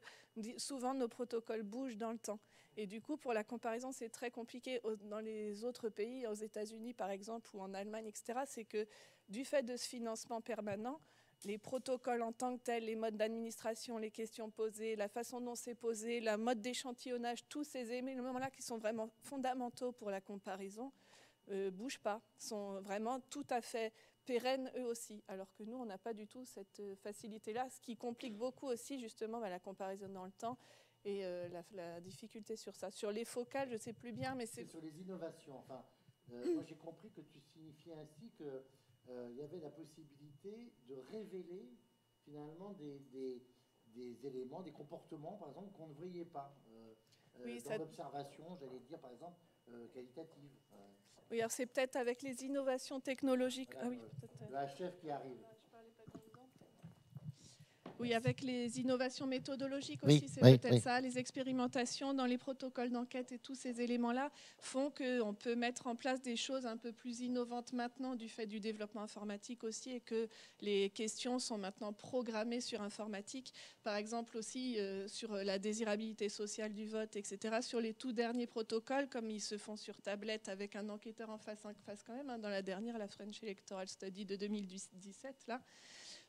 souvent nos protocoles bougent dans le temps. Et du coup, pour la comparaison, c'est très compliqué dans les autres pays, aux États-Unis par exemple, ou en Allemagne, etc. C'est que du fait de ce financement permanent, les protocoles en tant que tels, les modes d'administration, les questions posées, la façon dont c'est posé, la mode d'échantillonnage, tous ces éléments-là qui sont vraiment fondamentaux pour la comparaison, euh, bougent pas, sont vraiment tout à fait pérennes eux aussi, alors que nous, on n'a pas du tout cette euh, facilité-là, ce qui complique beaucoup aussi justement bah, la comparaison dans le temps et euh, la, difficulté sur ça. Sur les focales, je ne sais plus bien, mais c'est... Sur les innovations, enfin, euh, moi j'ai compris que tu signifiais ainsi que euh, il y avait la possibilité de révéler finalement des, des, éléments, des comportements, par exemple, qu'on ne voyait pas euh, euh, oui, dans l'observation, j'allais dire, par exemple, qualitative. Oui, alors c'est peut-être avec les innovations technologiques. ah, oui, le HF qui arrive. Oui, avec les innovations méthodologiques aussi, c'est peut-être ça, les expérimentations dans les protocoles d'enquête et tous ces éléments-là font qu'on peut mettre en place des choses un peu plus innovantes maintenant du fait du développement informatique aussi et que les questions sont maintenant programmées sur informatique, par exemple aussi euh, sur la désirabilité sociale du vote, etc., sur les tout derniers protocoles, comme ils se font sur tablette avec un enquêteur en face, en face quand même, hein, dans la dernière, la French Electoral Study de 2017, là.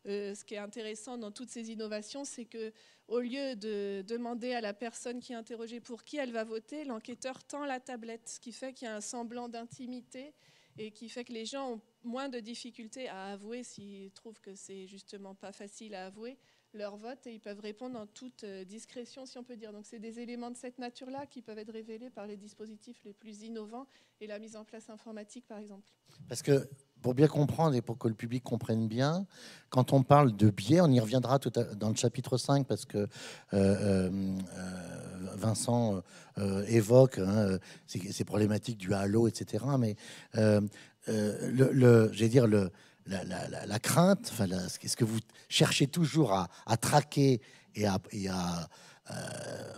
Euh, ce qui est intéressant dans toutes ces innovations, c'est que au lieu de demander à la personne qui est interrogée pour qui elle va voter, l'enquêteur tend la tablette, ce qui fait qu'il y a un semblant d'intimité et qui fait que les gens ont moins de difficultés à avouer s'ils trouvent que c'est justement pas facile à avouer leur vote et ils peuvent répondre en toute euh, discrétion, si on peut dire. Donc c'est des éléments de cette nature-là qui peuvent être révélés par les dispositifs les plus innovants et la mise en place informatique, par exemple. Parce que pour bien comprendre et pour que le public comprenne bien, quand on parle de biais, on y reviendra tout dans le chapitre 5 parce que euh, euh, euh, Vincent évoque hein, ces, problématiques du halo, etc. Mais le, le dire, le, la, la, la, crainte, enfin, ce que vous cherchez toujours à, traquer et à,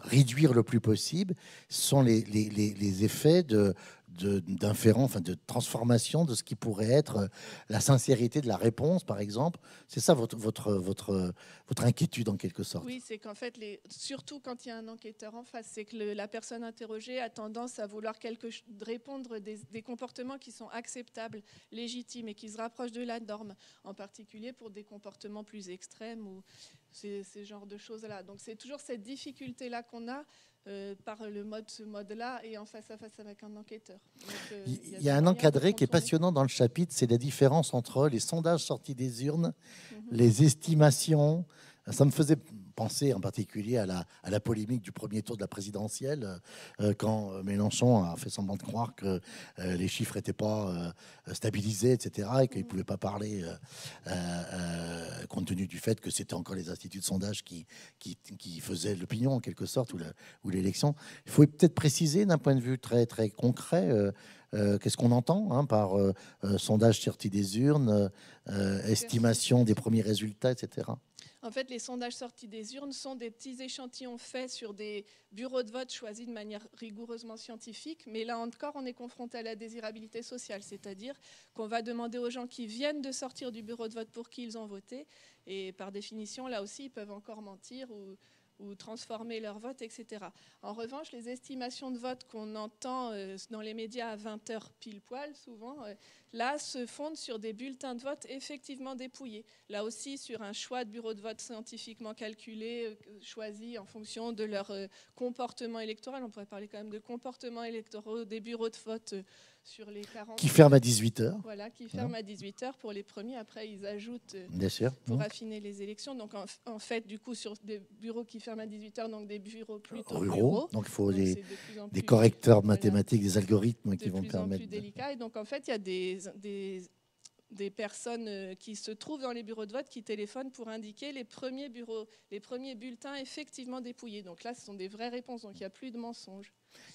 réduire le plus possible, sont les effets de, d'inférence, enfin de transformation de ce qui pourrait être euh, la sincérité de la réponse, par exemple. C'est ça votre, votre, votre, euh, votre inquiétude en quelque sorte. Oui, c'est qu'en fait, les, surtout quand il y a un enquêteur en face, c'est que la personne interrogée a tendance à vouloir quelque, répondre des, des, comportements qui sont acceptables, légitimes et qui se rapprochent de la norme, en particulier pour des comportements plus extrêmes ou ces, ces genres de choses-là. Donc c'est toujours cette difficulté-là qu'on a euh, par le mode, ce mode-là et en face à face avec un enquêteur. Euh, il y a, un encadré qui est passionnant dans le chapitre, c'est la différence entre les sondages sortis des urnes, mhm. les estimations. Ça me faisait penser en particulier à la, polémique du premier tour de la présidentielle, euh, euh, quand euh, Mélenchon a fait semblant de croire que les chiffres n'étaient pas stabilisés, etc., et qu'il ne pouvait pas parler, compte tenu du fait que c'était encore les instituts de sondage qui, qui, faisaient l'opinion, en quelque sorte, ou l'élection. Il faut peut-être préciser, d'un point de vue très, très concret, qu'est-ce qu'on entend hein, par sondage sorti des urnes, estimation des premiers résultats, etc. En fait, les sondages sortis des urnes sont des petits échantillons faits sur des bureaux de vote choisis de manière rigoureusement scientifique, mais là encore, on est confronté à la désirabilité sociale, c'est-à-dire qu'on va demander aux gens qui viennent de sortir du bureau de vote pour qui ils ont voté, et par définition, là aussi, ils peuvent encore mentir ou ou transformer leur vote, etc. En revanche, les estimations de vote qu'on entend euh, dans les médias à 20h pile poil, souvent, euh, là, se fondent sur des bulletins de vote effectivement dépouillés. Là aussi, sur un choix de bureaux de vote scientifiquement calculé, euh, choisi en fonction de leur comportement électoral. On pourrait parler quand même de comportement électoral des bureaux de vote les Qui ferment à 18h. Voilà, qui ferme hein. à 18h pour les premiers. Après, ils ajoutent euh, pour mmh. affiner les élections. Donc, en, fait, du coup, sur des bureaux qui ferment à 18h, donc des bureaux plutôt ruraux. Donc, il faut des, correcteurs mathématiques, des algorithmes qui vont permettre. C'est plus délicat. Et donc, en fait, il y a des, des des personnes euh, qui se trouvent dans les bureaux de vote qui téléphonent pour indiquer les premiers bureaux, les premiers bulletins effectivement dépouillés. Donc là, ce sont des vraies réponses, donc il n'y a plus de mensonges.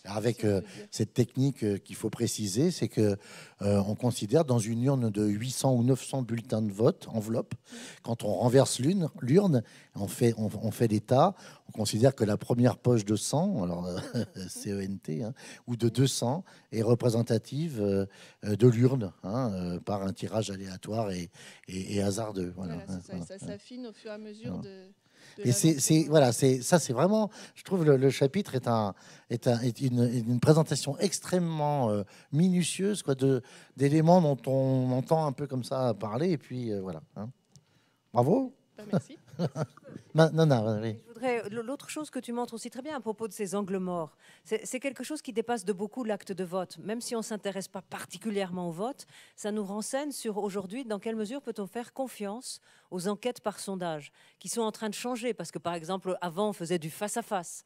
Avec euh, cette technique euh, qu'il faut préciser, c'est que euh, on considère dans une urne de 800 ou 900 bulletins de vote, enveloppe, quand on renverse l'urne, on fait, on, on fait des on considère que la première poche de 100, alors CENT, hein, ou de 200, est représentative de l'urne hein, par un tirage aléatoire et, hasardeux. Voilà, ça hein, s'affine au fur et à mesure de. Et c'est voilà, c'est ça, c'est vraiment, je trouve le, le chapitre est un est, un, est une, une, présentation extrêmement euh, minutieuse quoi de d'éléments dont on entend un peu comme ça parler et puis euh, voilà. Hein. Bravo. Bah, merci non, non, L'autre chose que tu montres aussi très bien à propos de ces angles morts, c'est quelque chose qui dépasse de beaucoup l'acte de vote. Même si on ne s'intéresse pas particulièrement au vote, ça nous renseigne sur aujourd'hui dans quelle mesure peut-on faire confiance aux enquêtes par sondage, qui sont en train de changer. Parce que par exemple, avant, on faisait du face à -face.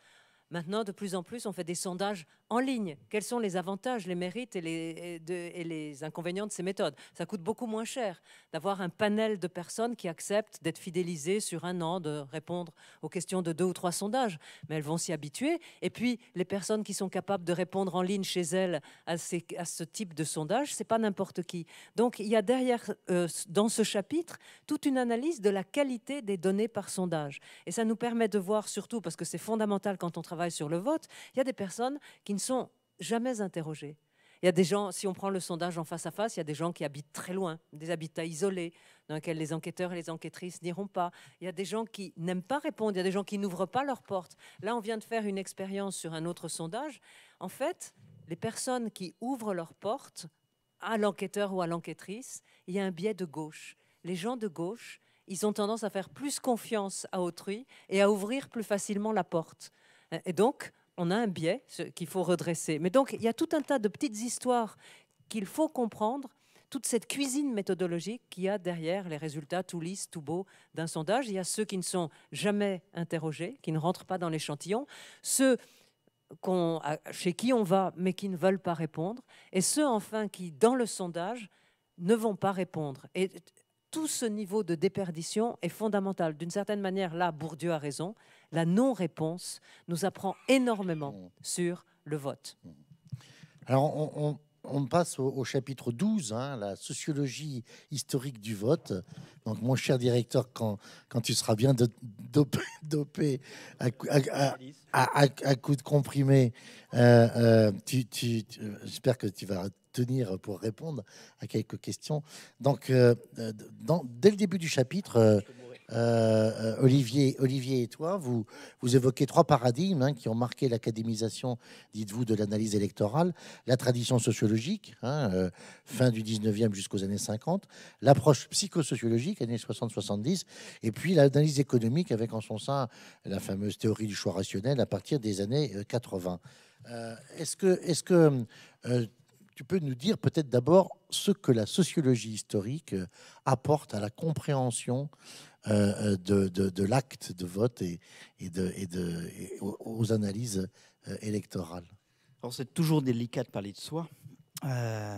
Maintenant, de plus en plus, on fait des sondages en ligne. Quels sont les avantages, les mérites et les, les inconvénients de ces méthodes Ça coûte beaucoup moins cher d'avoir un panel de personnes qui acceptent d'être fidélisées sur un an, de répondre aux questions de deux ou trois sondages. Mais elles vont s'y habituer. Et puis, les personnes qui sont capables de répondre en ligne chez elles à, à ce type de sondage, c'est pas n'importe qui. Donc, il y a derrière, euh, dans ce chapitre, toute une analyse de la qualité des données par sondage. Et ça nous permet de voir surtout, parce que c'est fondamental quand on travaille sur le vote, il y a des personnes qui ne sont jamais interrogés. Il y a des gens, si on prend le sondage en face à face, il y a des gens qui habitent très loin, des habitats isolés, dans lesquels les enquêteurs et les enquêtrices n'iront pas. Il y a des gens qui n'aiment pas répondre, il y a des gens qui n'ouvrent pas leurs portes. Là, on vient de faire une expérience sur un autre sondage. En fait, les personnes qui ouvrent leurs portes à l'enquêteur ou à l'enquêtrice, il y a un biais de gauche. Les gens de gauche, ils ont tendance à faire plus confiance à autrui et à ouvrir plus facilement la porte. Et donc, on a un biais qu'il faut redresser. Mais donc, il y a tout un tas de petites histoires qu'il faut comprendre toute cette cuisine méthodologique qu'il y a derrière les résultats tout lisses, tout beaux d'un sondage. Il y a ceux qui ne sont jamais interrogés, qui ne rentrent pas dans l'échantillon, ceux chez qui on va mais qui ne veulent pas répondre, et ceux enfin qui, dans le sondage, ne vont pas répondre. Et tout ce niveau de déperdition est fondamental. D'une certaine manière, là, Bourdieu a raison. La non-réponse nous apprend énormément mmh. sur le vote. Mmh. Alors, on, on passe au, chapitre 12, hein, la sociologie historique du vote. Donc, mon cher directeur, quand, quand tu seras bien dopé, à, à, à, à, coup de comprimé, euh, euh, j'espère que tu vas tenir pour répondre à quelques questions. Donc, euh, dès le début du chapitre, euh, euh, Olivier, Olivier et toi, vous, évoquez trois paradigmes hein, qui ont marqué l'académisation, dites-vous, de l'analyse électorale. La tradition sociologique, hein, euh, fin du 19e jusqu'aux années 50, l'approche psychosociologique, années 60-70, et puis l'analyse économique avec en son sein la fameuse théorie du choix rationnel à partir des années 80. est-ce que, est-ce que tu peux nous dire peut-être d'abord ce que la sociologie historique apporte à la compréhension euh, euh, de, de, l'acte de vote et, et, de, et, de, aux analyses euh, électorales Alors c'est toujours délicat de parler de soi,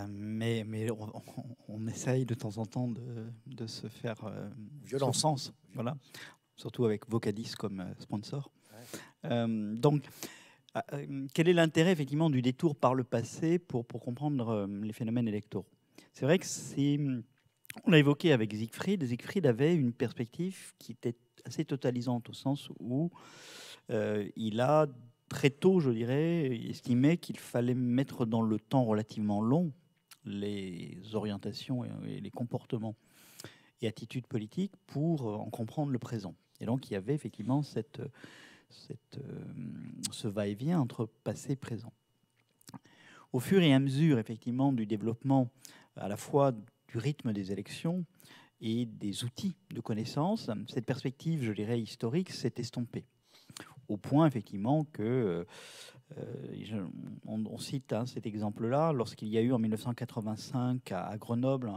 mais, mais on, essaye de temps en temps de, de se faire violence. sens, voilà. surtout avec Vocadis comme sponsor. donc, quel est l'intérêt effectivement du détour par le passé pour, pour comprendre les phénomènes électoraux C'est vrai que c'est on l'a évoqué avec Siegfried. Siegfried avait une perspective qui était assez totalisante au sens où euh, il a très tôt, je dirais, estimé qu'il fallait mettre dans le temps relativement long les orientations et les comportements et attitudes politiques pour euh, en comprendre le présent. Et donc il y avait effectivement cette, euh, ce va-et-vient entre passé et présent. Au fur et à mesure, effectivement, du développement à la fois du rythme des élections et des outils de connaissance, cette perspective, je dirais, historique s'est estompée. Au point, effectivement, que, euh, on, cite hein, cet exemple-là, lorsqu'il y a eu en 1985 à, Grenoble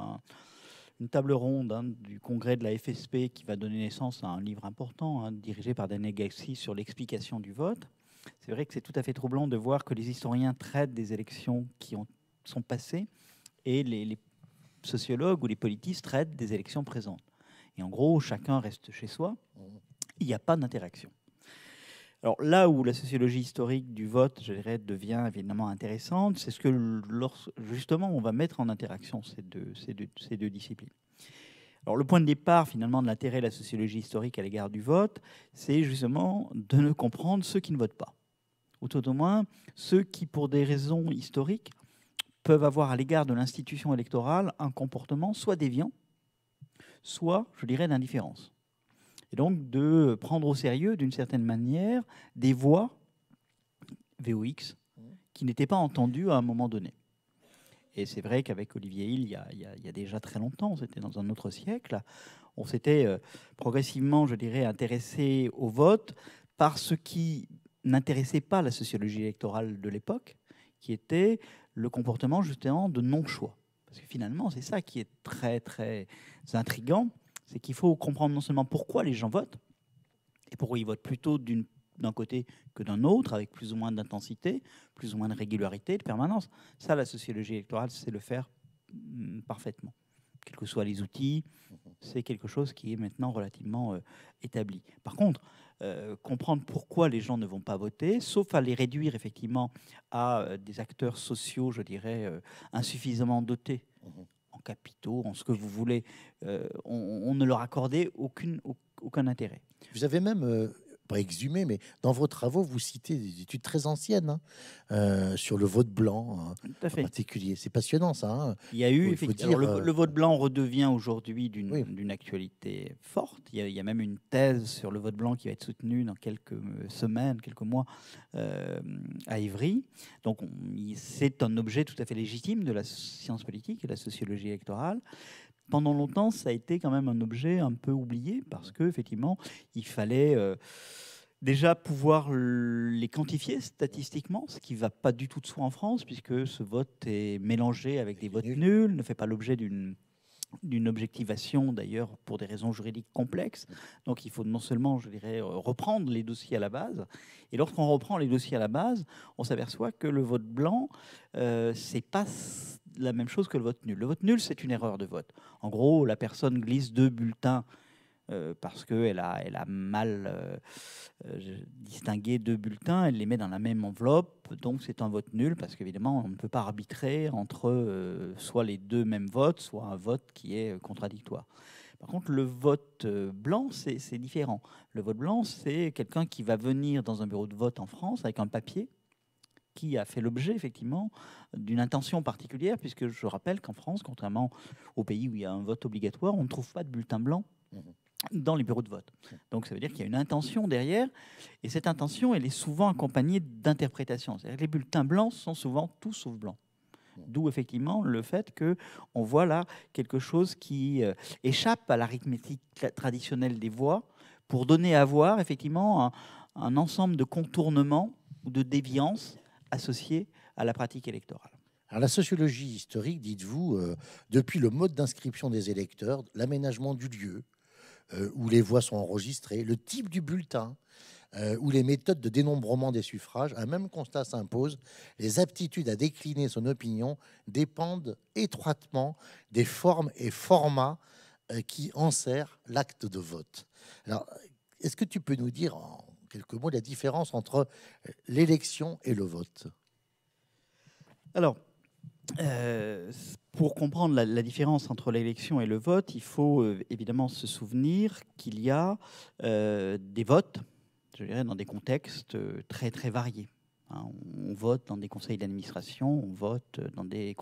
une table ronde hein, du congrès de la FSP qui va donner naissance à un livre important, hein, dirigé par Daniel Gaxi, sur l'explication du vote. C'est vrai que c'est tout à fait troublant de voir que les historiens traitent des élections qui ont, sont passées et les sociologues ou les politistes traitent des élections présentes. Et en gros, chacun reste chez soi, il n'y a pas d'interaction. Alors là où la sociologie historique du vote, je dirais, devient évidemment intéressante, c'est ce que justement on va mettre en interaction ces deux, ces deux, ces deux disciplines. Alors le point de départ finalement de l'intérêt de la sociologie historique à l'égard du vote, c'est justement de ne comprendre ceux qui ne votent pas, ou tout au moins ceux qui, pour des raisons historiques, peuvent avoir à l'égard de l'institution électorale un comportement soit déviant, soit, je dirais, d'indifférence. Et donc de prendre au sérieux, d'une certaine manière, des voix VOX qui n'étaient pas entendues à un moment donné. Et c'est vrai qu'avec Olivier Hill, il y, a, déjà très longtemps, c'était dans un autre siècle, on s'était euh, progressivement, je dirais, intéressé au vote par ce qui n'intéressait pas la sociologie électorale de l'époque, qui était le comportement justement de non-choix. Parce que finalement, c'est ça qui est très très intrigant, c'est qu'il faut comprendre non seulement pourquoi les gens votent, et pourquoi ils votent plutôt d'un côté que d'un autre, avec plus ou moins d'intensité, plus ou moins de régularité, de permanence. Ça, la sociologie électorale sait le faire mm, parfaitement. Quels que soient les outils, c'est quelque chose qui est maintenant relativement euh, établi. Par contre, euh, comprendre pourquoi les gens ne vont pas voter, sauf à les réduire effectivement à euh, des acteurs sociaux, je dirais, euh, insuffisamment dotés. Mmh en capitaux, en ce que vous voulez, on, ne leur accordait aucune, aucun intérêt. Vous avez même pas exhumé, mais dans vos travaux, vous citez des études très anciennes hein, euh, sur le vote blanc hein, en particulier. C'est passionnant, ça. Hein. Il y a eu, effectivement, le, vote euh, blanc redevient aujourd'hui d'une actualité forte. Il y, a, même une thèse sur le vote blanc qui va être soutenue dans quelques euh, semaines, quelques mois à Ivry. Donc, c'est un objet tout à fait légitime de la science politique et de la sociologie électorale pendant longtemps, ça a été quand même un objet un peu oublié parce que effectivement, il fallait euh, déjà pouvoir les quantifier statistiquement, ce qui ne va pas du tout de soi en France puisque ce vote est mélangé avec des votes nuls, ne fait pas l'objet d'une d'une objectivation d'ailleurs pour des raisons juridiques complexes. Donc il faut non seulement, je dirais, euh, reprendre les dossiers à la base, et lorsqu'on reprend les dossiers à la base, on s'aperçoit que le vote blanc, euh, c'est pas la même chose que le vote nul. Le vote nul, c'est une erreur de vote. En gros, la personne glisse deux bulletins euh, parce qu'elle a, elle a mal euh, euh, distingué deux bulletins, elle les met dans la même enveloppe, donc c'est un vote nul, parce qu'évidemment, on ne peut pas arbitrer entre soit les deux mêmes votes, soit un vote qui est contradictoire. Par contre, le vote blanc, c'est différent. Le vote blanc, c'est quelqu'un qui va venir dans un bureau de vote en France avec un papier qui a fait l'objet effectivement d'une intention particulière, puisque je rappelle qu'en France, contrairement aux pays où il y a un vote obligatoire, on ne trouve pas de bulletin blanc mhm. dans les bureaux de vote. Donc ça veut dire qu'il y a une intention derrière, et cette intention, elle est souvent accompagnée d'interprétations. cest les bulletins blancs sont souvent tout sauf blancs. Mhm. D'où effectivement le fait que on voit là quelque chose qui euh, échappe à l'arithmétique traditionnelle des voix pour donner à voir effectivement un, un ensemble de contournements ou de déviances associée à la pratique électorale. Alors la sociologie historique, dites-vous, euh, depuis le mode d'inscription des électeurs, l'aménagement du lieu euh, où les voix sont enregistrées, le type du bulletin, ou euh, où les méthodes de dénombrement des suffrages, un même constat s'impose, les aptitudes à décliner son opinion dépendent étroitement des formes et formats qui enserrent l'acte de vote. Alors, est-ce que tu peux nous dire en quelques mots la différence entre euh, l'élection et le vote. Alors, euh, pour comprendre la, différence entre l'élection et le vote, il faut euh, évidemment se souvenir qu'il y a des votes, je dirais, dans des contextes très très variés. Hein, on vote dans des conseils d'administration, on vote dans des,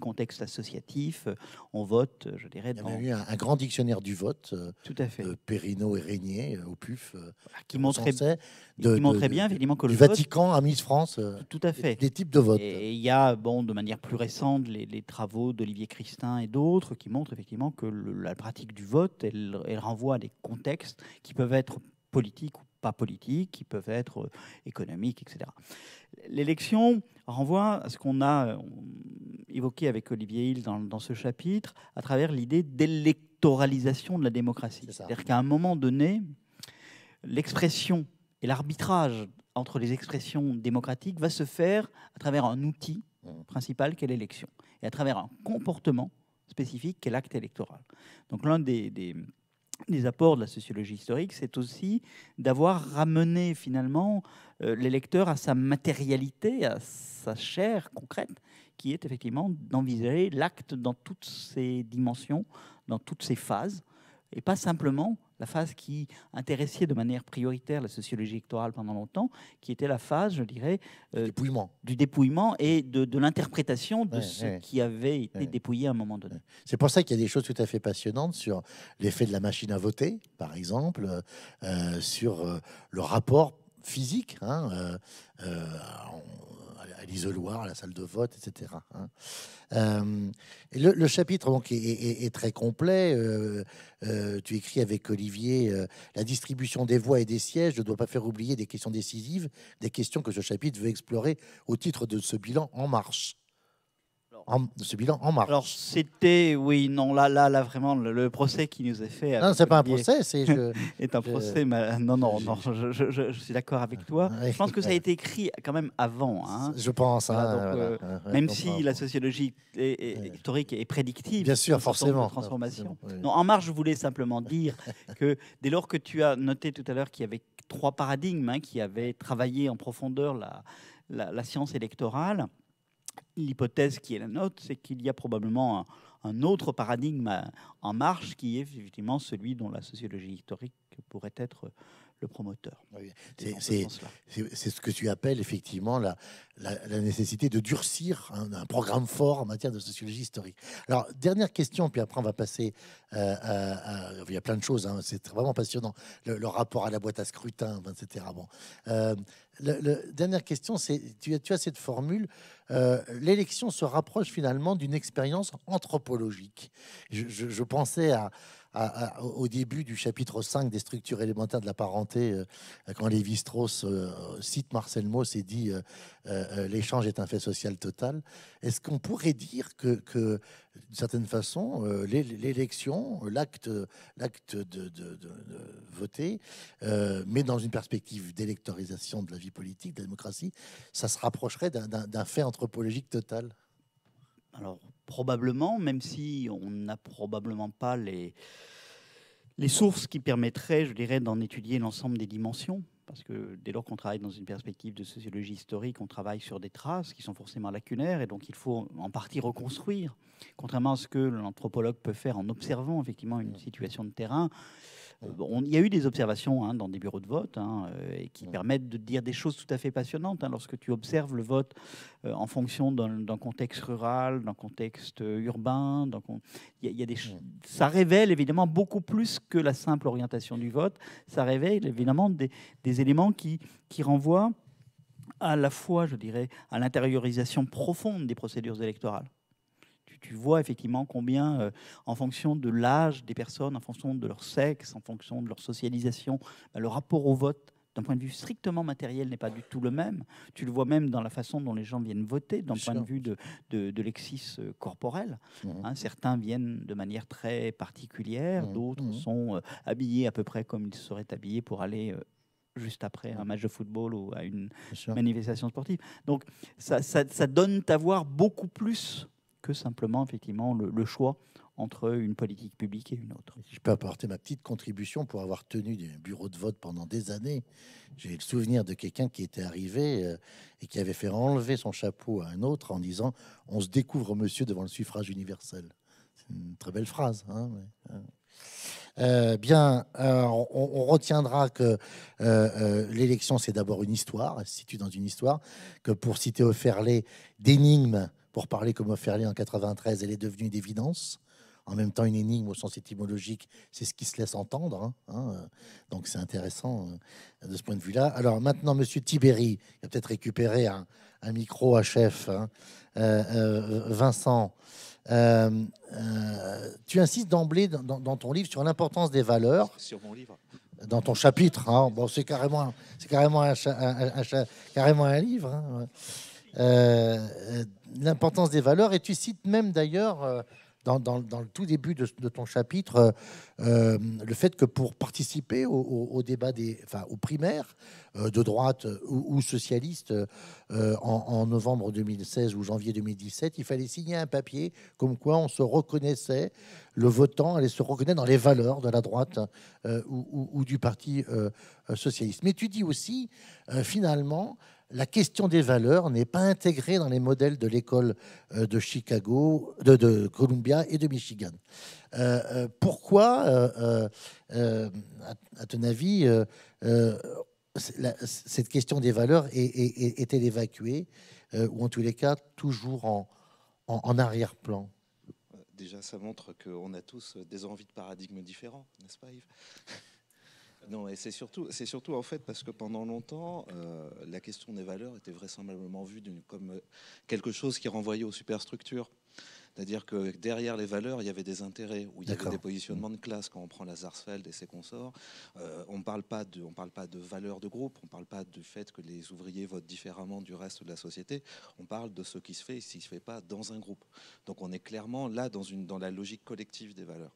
contextes associatifs, on vote, je dirais. Dans... Il y avait eu un, grand dictionnaire du vote. Euh, Tout à fait. Euh, Perrineau et Régnier euh, au PUF. Ah, qui montrait, qui bien, que le Vatican Vatican à Miss France. Des, types de vote. Et il y a, bon, de manière plus récente, les, travaux d'Olivier Christin et d'autres qui montrent effectivement que la pratique du vote, elle, renvoie à des contextes qui peuvent être politiques ou pas politiques, qui peuvent être euh, économiques, etc. L'élection renvoie à ce qu'on a euh, évoqué avec Olivier Hill dans, ce chapitre, à travers l'idée d'électoralisation de la démocratie. C'est-à-dire qu'à un moment donné, l'expression et l'arbitrage entre les expressions démocratiques va se faire à travers un outil mmh. principal qu'est l'élection et à travers un comportement spécifique qu'est l'acte électoral. Donc l'un des des apports de la sociologie historique, c'est aussi d'avoir ramené finalement euh, les lecteurs à sa matérialité, à sa chair concrète, qui est effectivement d'envisager l'acte dans toutes ses dimensions, dans toutes ses phases, et pas simplement la phase qui intéressait de manière prioritaire la sociologie électorale pendant longtemps, qui était la phase, je dirais, du euh, dépouillement et de, l'interprétation de ce qui avait été dépouillé à un moment donné. C'est pour ça qu'il y a des choses tout à fait passionnantes sur l'effet de la machine à voter, par exemple, euh, sur euh, le rapport physique. Hein, à l'isoloir, la salle de vote, etc. Hein. Euh, le, chapitre est, très complet. Euh, euh, tu écris avec Olivier La distribution des voix et des sièges ne dois pas faire oublier des questions décisives, des questions que ce chapitre veut explorer au titre de ce bilan En Marche en, ce bilan en mars. Alors c'était, oui, non, là, là, là, vraiment, le, procès qui nous est fait. Non, c'est pas un procès, c'est. est un procès, mais, euh, non, non, non, je, suis d'accord avec ah, toi. Je pense que ça a été écrit quand même avant. Hein. Je pense. Hein, euh, même si la sociologie historique est historique prédictive. Bien sûr, forcément. Transformation. en marche, je voulais simplement dire que dès lors que tu as noté tout à l'heure qu'il y avait trois paradigmes hein, qui avaient travaillé en profondeur la, la science électorale. L'hypothèse qui est la nôtre, c'est qu'il y a probablement un, autre paradigme euh, en marche qui est effectivement celui dont la sociologie historique pourrait être le promoteur. c'est ce, que tu appelles effectivement la, nécessité de durcir un, programme fort en matière de sociologie historique. Alors, dernière question, puis après on va passer euh, à, Il y a plein de choses, hein. c'est vraiment passionnant. Le, rapport à la boîte à scrutin, etc. Bon. Euh, le, dernière question, c'est tu, tu, as cette formule, euh, l'élection se rapproche finalement d'une expérience anthropologique. je pensais à au début du chapitre 5 des structures élémentaires de la parenté, euh, quand Lévi-Strauss euh, cite Marcel Mauss et dit euh, l'échange est un fait social total, est-ce qu'on pourrait dire que, d'une certaine façon, l'élection, l'acte, l'acte de, de, voter, mais dans une perspective d'électorisation de la vie politique, de la démocratie, ça se rapprocherait d'un fait anthropologique total alors probablement, même si on n'a probablement pas les, sources qui permettraient, je dirais, d'en étudier l'ensemble des dimensions, parce que dès lors qu'on travaille dans une perspective de sociologie historique, on travaille sur des traces qui sont forcément lacunaires, et donc il faut en partie reconstruire, contrairement à ce que l'anthropologue peut faire en observant effectivement une mm. situation de terrain. Euh, il y a eu des observations hein, dans des bureaux de vote hein, euh, qui mm. permettent de dire des choses tout à fait passionnantes. Hein, lorsque tu observes le vote euh, en fonction d'un contexte rural, d'un contexte urbain, il y, mm. ça révèle évidemment beaucoup plus que la simple orientation du vote. Ça révèle évidemment des, des éléments qui, qui renvoient à la fois, je dirais, à l'intériorisation profonde des procédures électorales tu vois effectivement combien, euh, en fonction de l'âge des personnes, en fonction de leur sexe, en fonction de leur socialisation, bah, le rapport au vote d'un point de vue strictement matériel, n'est pas du tout le même. Tu le vois même dans la façon dont les gens viennent voter, d'un point de vue de, de, de euh, corporel. Mmh. Hein, certains viennent de manière très particulière, mmh. d'autres mmh. sont euh, habillés à peu près comme ils seraient habillés pour aller juste après un match de football ou à une manifestation sportive. Donc ça, ça donne à voir beaucoup plus que simplement effectivement le, choix entre une politique publique et une autre. je peux apporter ma petite contribution pour avoir tenu des bureaux de vote pendant des années, j'ai le souvenir de quelqu'un qui était arrivé euh, et qui avait fait enlever son chapeau à un autre en disant On se découvre, monsieur, devant le suffrage universel. C'est une très belle phrase. Hein, hein. Euh, bien, on, retiendra que euh, l'élection, c'est d'abord une histoire, elle se situe dans une histoire, que pour citer les d'énigmes pour parler comme Offerlier en 93, elle est devenue d'évidence. En même temps, une énigme au sens étymologique, c'est ce qui se laisse entendre. Hein, hein. donc c'est intéressant euh, de ce point de vue-là. Alors maintenant, Monsieur Tibéry, il a peut-être récupéré un, micro à chef. Hein. Euh, euh, Vincent, tu insistes d'emblée dans, ton livre sur l'importance des valeurs. Sur mon livre. Dans ton chapitre, bon, c'est carrément, c'est carrément un, carrément un livre. Hein. Euh, euh, l'importance des valeurs. Et tu cites même d'ailleurs euh, dans, dans, le tout début de, ton chapitre, le fait que pour participer au, débat des, enfin, aux primaires de droite ou, socialiste en, novembre 2016 ou janvier 2017, il fallait signer un papier comme quoi on se reconnaissait, le votant allait se reconnaître dans les valeurs de la droite ou, ou, du parti socialiste. Mais tu dis aussi, finalement, la question des valeurs n'est pas intégrée dans les modèles de l'école euh, de Chicago, de, Columbia et de Michigan. Euh, euh, pourquoi, à, ton avis, cette question des valeurs est-elle évacuée, ou en tous les cas toujours en, en arrière-plan Déjà, ça montre qu'on a tous des envies de paradigmes différents, n'est-ce pas Yves et c'est surtout, c'est surtout en fait parce que pendant longtemps, euh, la question des valeurs était vraisemblablement vue comme quelque chose qui renvoyait aux superstructures. C'est-à-dire que derrière les valeurs, il y avait des intérêts, ou il y avait des positionnements mmh. de classe. Quand on prend Lazarsfeld et ses consorts, euh, on ne parle, pas de, parle pas de valeurs de groupe, on ne parle pas du fait que les ouvriers votent différemment du reste de la société, on parle de ce qui se fait et ce qui ne se fait pas dans un groupe. Donc on est clairement là dans, une, dans la logique collective des valeurs.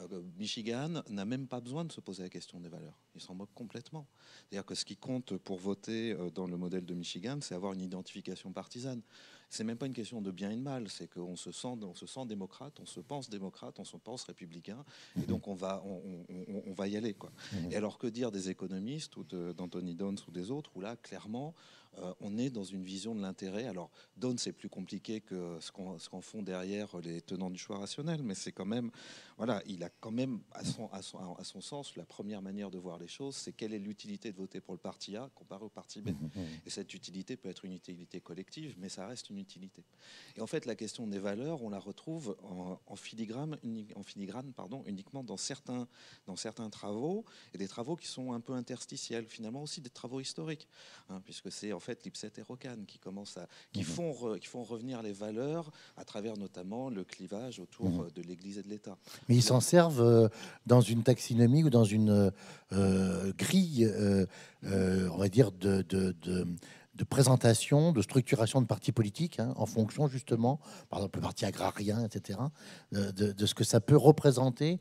Euh, Michigan n'a même pas besoin de se poser la question des valeurs. Il s'en moque complètement. C'est-à-dire que ce qui compte pour voter euh, dans le modèle de Michigan, c'est avoir une identification partisane c'est même pas une question de bien et de mal, c'est qu'on se sent, on se sent démocrate, on se pense démocrate, on se pense républicain, et donc on va, on, va y aller. Quoi. Mmh. Et alors que dire des économistes ou d'Anthony Downs ou des autres, où là, clairement, euh, on est dans une vision de l'intérêt. Alors, donne, c'est plus compliqué que ce qu'en font derrière les tenants du choix rationnel, mais c'est quand même, voilà, il a quand même, à son, à son, sens, la première manière de voir les choses, c'est quelle est l'utilité de voter pour le parti A comparé au parti B. Mmh, mmh, mmh. Et cette utilité peut être une utilité collective, mais ça reste une utilité. Et en fait, la question des valeurs, on la retrouve en, filigrane, en filigrane pardon, uniquement dans certains, dans certains travaux, et des travaux qui sont un peu interstitiels, finalement aussi des travaux historiques, hein, puisque c'est en fait Lipset et Rocan qui commencent à, qui, mhm. font qui font revenir les valeurs à travers notamment le clivage autour mhm. euh, de l'Église et de l'État. Mais ils s'en servent euh, dans une taxinomie ou dans une euh, grille, on va dire, de, de, présentation, de structuration de partis politiques, hein, en mhm. fonction justement, par exemple le parti agrarien, etc., de, ce que ça peut représenter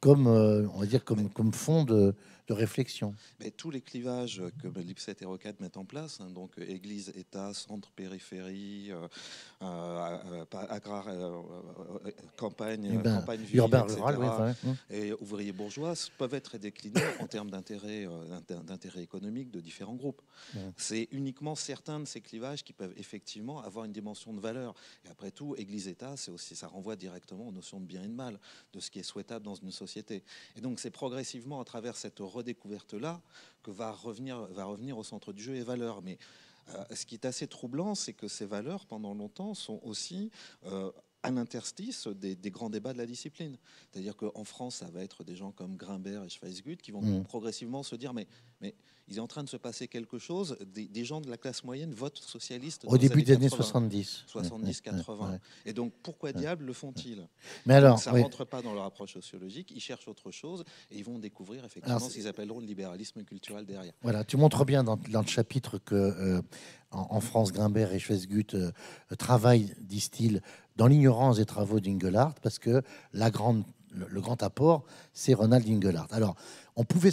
comme, on va dire, comme, comme fond de, de réflexion. Mais tous les clivages que l'IPSET et Rocade mettent en place, hein, donc euh, Église, État, centre, périphérie, euh, campagne, campagne rural, et ouvriers bourgeois peuvent être déclinés en termes d'intérêt euh, d'intérêt économique de différents groupes. C'est uniquement certains de ces clivages qui peuvent effectivement avoir une dimension de valeur. Et après tout, Église-État, ça renvoie directement aux notions de bien et de mal, de ce qui est souhaitable dans une société. Et donc c'est progressivement à travers cette découverte là que va revenir, va revenir au centre du jeu et valeurs. Mais euh, ce qui est assez troublant, c'est que ces valeurs, pendant longtemps, sont aussi à euh, l'interstice des, grands débats de la discipline. C'est-à-dire qu'en France, ça va être des gens comme Grimbert et Schweizgut qui vont mm. progressivement se dire mais mais il est en train de se passer quelque chose. Des, gens de la classe moyenne votent socialiste. Au début des années 70. 70, 80. Et donc, pourquoi diable le font-ils Mais alors, Ça ne rentre pas dans leur approche sociologique. Ils cherchent autre chose et ils vont découvrir effectivement ce qu'ils appelleront le libéralisme culturel derrière. Voilà, tu montres bien dans, le chapitre que. Euh, en, France, Grimbert et Schwesgut euh, travaillent, disent-ils, dans l'ignorance des travaux d'Ingelhardt, parce que la grande le, grand apport, c'est Ronald Ingelhardt. Alors, on, pouvait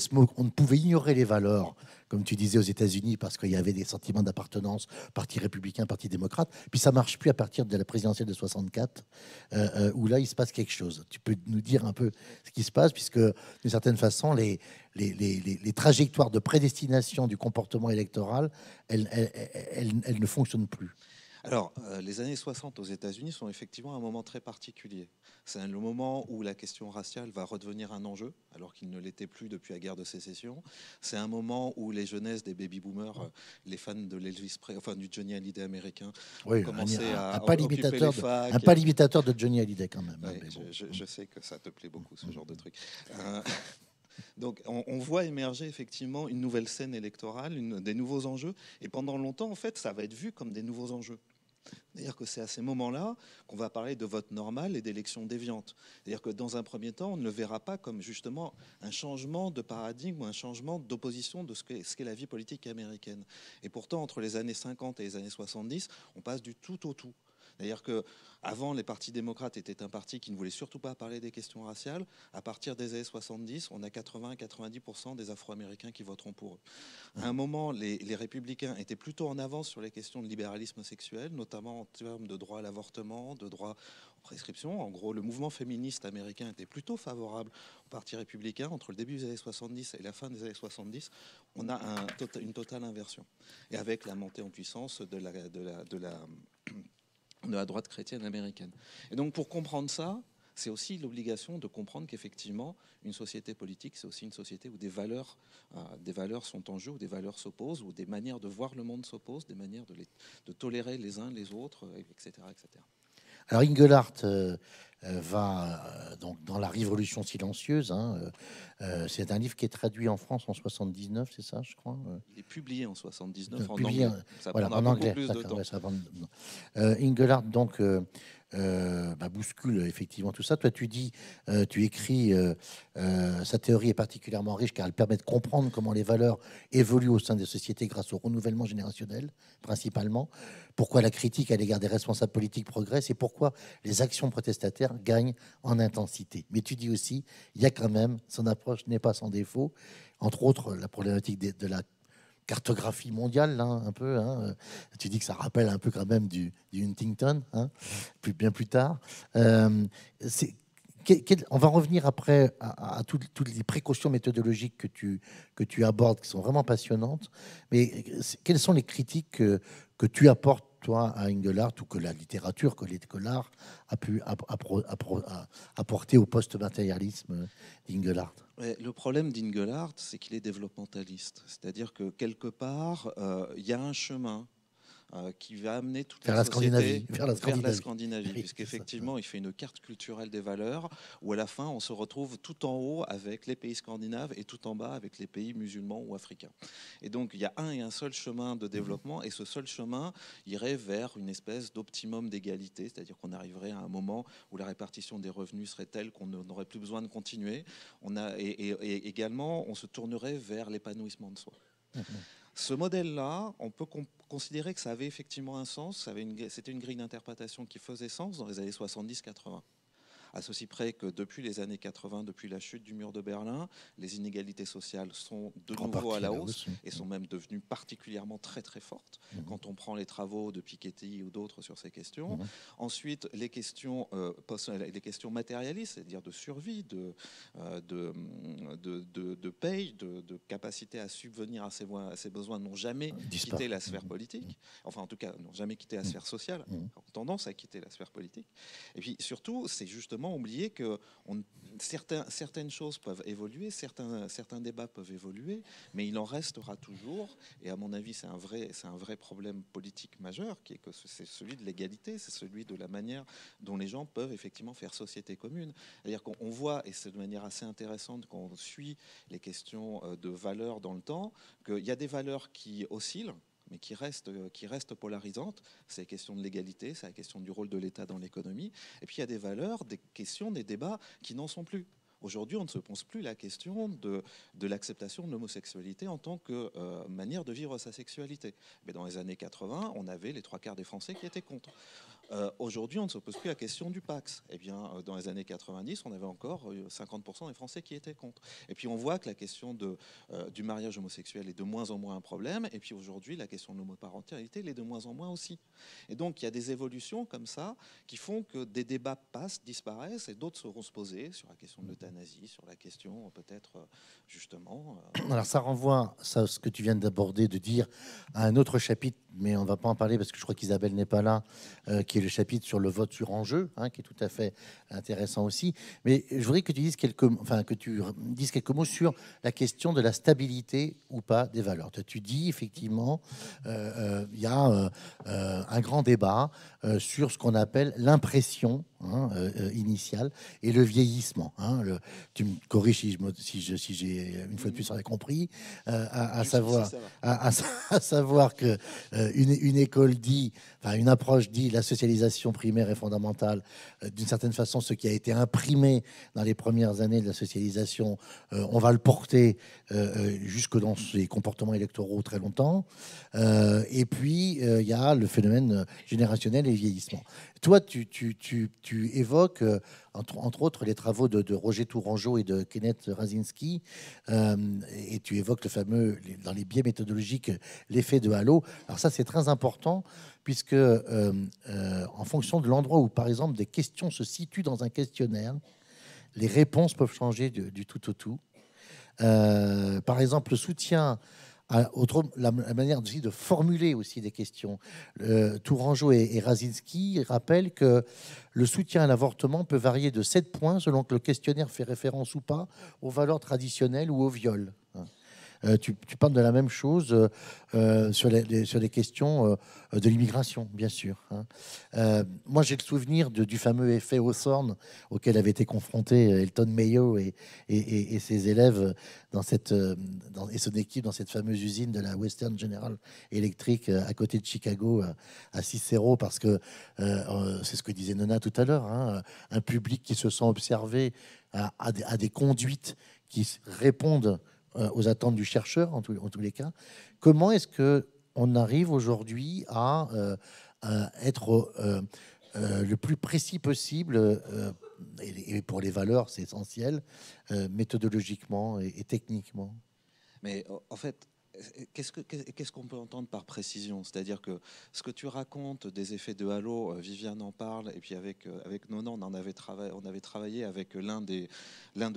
pouvait ignorer les valeurs, comme tu disais aux États-Unis, parce qu'il y avait des sentiments d'appartenance, parti républicain, parti démocrate. Puis ça marche plus à partir de la présidentielle de 64, euh, euh, où là, il se passe quelque chose. Tu peux nous dire un peu ce qui se passe, puisque d'une certaine façon, les, trajectoires de prédestination du comportement électoral, elles ne fonctionnent plus. Alors, euh, les années 60 aux États-Unis sont effectivement un moment très particulier. C'est le moment où la question raciale va redevenir un enjeu, alors qu'il ne l'était plus depuis la guerre de sécession. C'est un moment où les jeunesses des baby-boomers, euh, les fans de l'Elvis enfin du Johnny Hallyday américain, commençaient ont commencé à un pas limitateur, de, un pas limitateur de Johnny Hallyday quand même. Hein, je, sais que ça te plaît beaucoup ce genre de truc. Mm. Euh, donc on, on, voit émerger effectivement une nouvelle scène électorale, une, des nouveaux enjeux, et pendant longtemps en fait ça va être vu comme des nouveaux enjeux. C'est-à-dire que c'est à ces moments-là qu'on va parler de vote normal et d'élection déviante. C'est-à-dire que dans un premier temps, on ne le verra pas comme justement un changement de paradigme ou un changement d'opposition de ce qu'est la vie politique américaine. Et pourtant, entre les années 50 et les années 70, on passe du tout au tout cest à que avant, les partis démocrates étaient un parti qui ne voulait surtout pas parler des questions raciales. À partir des années 70, on a 80-90% des Afro-Américains qui voteront pour eux. À un moment, les, républicains étaient plutôt en avance sur les questions de libéralisme sexuel, notamment en termes de droit à l'avortement, de droit aux prescription. En gros, le mouvement féministe américain était plutôt favorable au parti républicain. Entre le début des années 70 et la fin des années 70, on a tota, une totale inversion. Et avec la montée en puissance de la de la droite chrétienne américaine. Et donc pour comprendre ça, c'est aussi l'obligation de comprendre qu'effectivement, une société politique, c'est aussi une société où des valeurs, euh, des valeurs sont en jeu, où des valeurs s'opposent, où des manières de voir le monde s'opposent, des manières de, de tolérer les uns les autres, etc. Euh, etc. Alors Ingelhardt euh, euh, va euh, donc dans la Révolution silencieuse. Hein, c'est un livre qui est traduit en France en 79, c'est ça, je crois. Il est publié en 79 en anglais. Ça voilà, en anglais. Plus Ingelhardt donc euh, bah, bouscule effectivement tout ça. Toi, tu dis, euh, tu écris, euh, sa théorie est particulièrement riche car elle permet de comprendre comment les valeurs évoluent au sein des sociétés grâce au renouvellement générationnel, principalement, pourquoi la critique à l'égard des responsables politiques progresse et pourquoi les actions protestataires gagnent en intensité. Mais tu dis aussi, il y a quand même, son approche n'est pas sans défaut, entre autres la problématique de la cartographie mondiale, là, hein, un peu. Hein. Euh, tu dis que ça rappelle un peu quand même du, Huntington, hein, bien plus tard. Euh, on va revenir après à, toutes, les précautions méthodologiques que tu, que tu abordes, qui sont vraiment passionnantes. Mais euh, quelles sont les critiques que, tu apportes toi à Engelhardt ou que la littérature, que l'art a pu apporter au post-matérialisme d'Engelhardt le problème d'Ingelhardt, c'est qu'il est développementaliste. C'est-à-dire que quelque part, euh, il y a un chemin euh, qui va amener toute la, Scandinavie, vers la Scandinavie, puisqu'effectivement, il fait une carte culturelle des valeurs où à la fin, on se retrouve tout en haut avec les pays scandinaves et tout en bas avec les pays musulmans ou africains. Et donc, il y a un et un seul chemin de développement, et ce seul chemin irait vers une espèce d'optimum d'égalité, c'est-à-dire qu'on arriverait à un moment où la répartition des revenus serait telle qu'on n'aurait plus besoin de continuer. On a, et, également, on se tournerait vers l'épanouissement de soi. Mmh, mmh. Ce modèle-là, on peut considérer que ça avait effectivement un sens, c'était une grille d'interprétation qui faisait sens dans les années 70-80 à ceci près que depuis les années 80, depuis la chute du mur de Berlin, les inégalités sociales sont de nouveau à la hausse et sont même devenues particulièrement très très fortes mm-hmm. quand on prend les travaux de Piketty ou d'autres sur ces questions. Mm-hmm. Ensuite, les questions, euh, questions matérialistes, c'est-à-dire de survie, de, euh, mm, de, de, paye, de, capacité à subvenir à ses, besoins, n'ont jamais quitté la sphère mm-hmm. politique, enfin en tout cas n'ont jamais quitté la sphère sociale, ont tendance à quitter la sphère politique. Et puis surtout, c'est justement oublier que certaines choses peuvent évoluer, certains, débats peuvent évoluer, mais il en restera toujours. Et à mon avis, c'est un vrai, problème politique majeur, qui est que c'est celui de l'égalité, c'est celui de la manière dont les gens peuvent effectivement faire société commune. C'est-à-dire qu'on voit, et c'est de manière assez intéressante qu'on suit les questions euh, de valeurs dans le temps, qu'il y a des valeurs qui oscillent mais qui reste, euh, qui reste polarisante. C'est la question de l'égalité, c'est la question du rôle de l'État dans l'économie. Et puis il y a des valeurs, des questions, des débats qui n'en sont plus. Aujourd'hui, on ne se pose plus la question de, l'acceptation de l'homosexualité en tant que euh, manière de vivre sa sexualité. Mais dans les années 80, on avait les trois quarts des Français qui étaient contre. Euh, aujourd'hui, on ne se pose plus la question du Pax. Eh bien, euh, dans les années 90, on avait encore 50% euh, des Français qui étaient contre. Et puis, on voit que la question de, du mariage homosexuel est de moins en moins un problème. Et puis, aujourd'hui, la question de l'homoparentalité, l'est est de moins en moins aussi. Et donc, il y a des évolutions comme ça qui font que des débats passent, disparaissent, et d'autres seront se posés sur la question de l'euthanasie, sur la question peut-être justement. Alors, ça renvoie, à ce que tu viens d'aborder, de dire, à un autre chapitre, mais on ne va pas en parler parce que je crois qu'Isabelle n'est pas là, qui le chapitre sur le vote sur enjeu, hein, qui est tout à fait intéressant aussi. Mais je voudrais que tu dises quelques, enfin, que tu dises quelques mots sur la question de la stabilité ou pas des valeurs. Tu dis effectivement, euh, euh, il y a euh, un grand débat sur ce qu'on appelle l'impression hein, initiale et le vieillissement. Hein, le, tu me corriges si, je, si, j'ai une fois de plus compris, à, savoir, à, à, savoir que une, une école dit, enfin une approche dit la société primaire et fondamentale. Euh, d'une certaine façon, ce qui a été imprimé dans les premières années de la socialisation, euh, on va le porter euh, jusque dans ses comportements électoraux très longtemps. et puis, il y a le phénomène générationnel et vieillissement. Toi, tu, tu, évoques, euh, entre, entre, autres, les travaux de, Roger Tourangeau et de Kenneth Razinski, euh, et tu évoques le fameux, dans les biais méthodologiques, l'effet de halo. Alors ça, c'est très important, puisque euh, en fonction de l'endroit où, par exemple, des questions se situent dans un questionnaire, les réponses peuvent changer du, du tout au tout. par exemple, le soutien la, manière de formuler aussi des questions. Tourangeau et, et Razinski rappellent que le soutien à l'avortement peut varier de 7 points selon que le questionnaire fait référence ou pas aux valeurs traditionnelles ou au viol. Euh, tu, parles de la même chose euh, euh, sur, les, sur, questions de l'immigration, bien sûr. Hein. moi, j'ai le souvenir du fameux effet Hawthorne auquel avait été confronté Elton Mayo et, ses élèves dans cette, et son équipe dans cette fameuse usine de la Western General Electric à côté de Chicago, à, Cicero, parce que c'est ce que disait Nona tout à l'heure, hein, un public qui se sent observé à, des, à des conduites qui répondent euh, aux attentes du chercheur, en, tous les cas. Comment est-ce que on arrive aujourd'hui à, euh, être euh, le plus précis possible, et, pour les valeurs, c'est essentiel, méthodologiquement et, techniquement Mais en fait, euh, qu'est-ce qu'on peut entendre par précision C'est-à-dire que ce que tu racontes des effets de halo, euh, Viviane en parle, et puis avec, euh, avec Nonan, on, avait on avait travaillé avec l'un de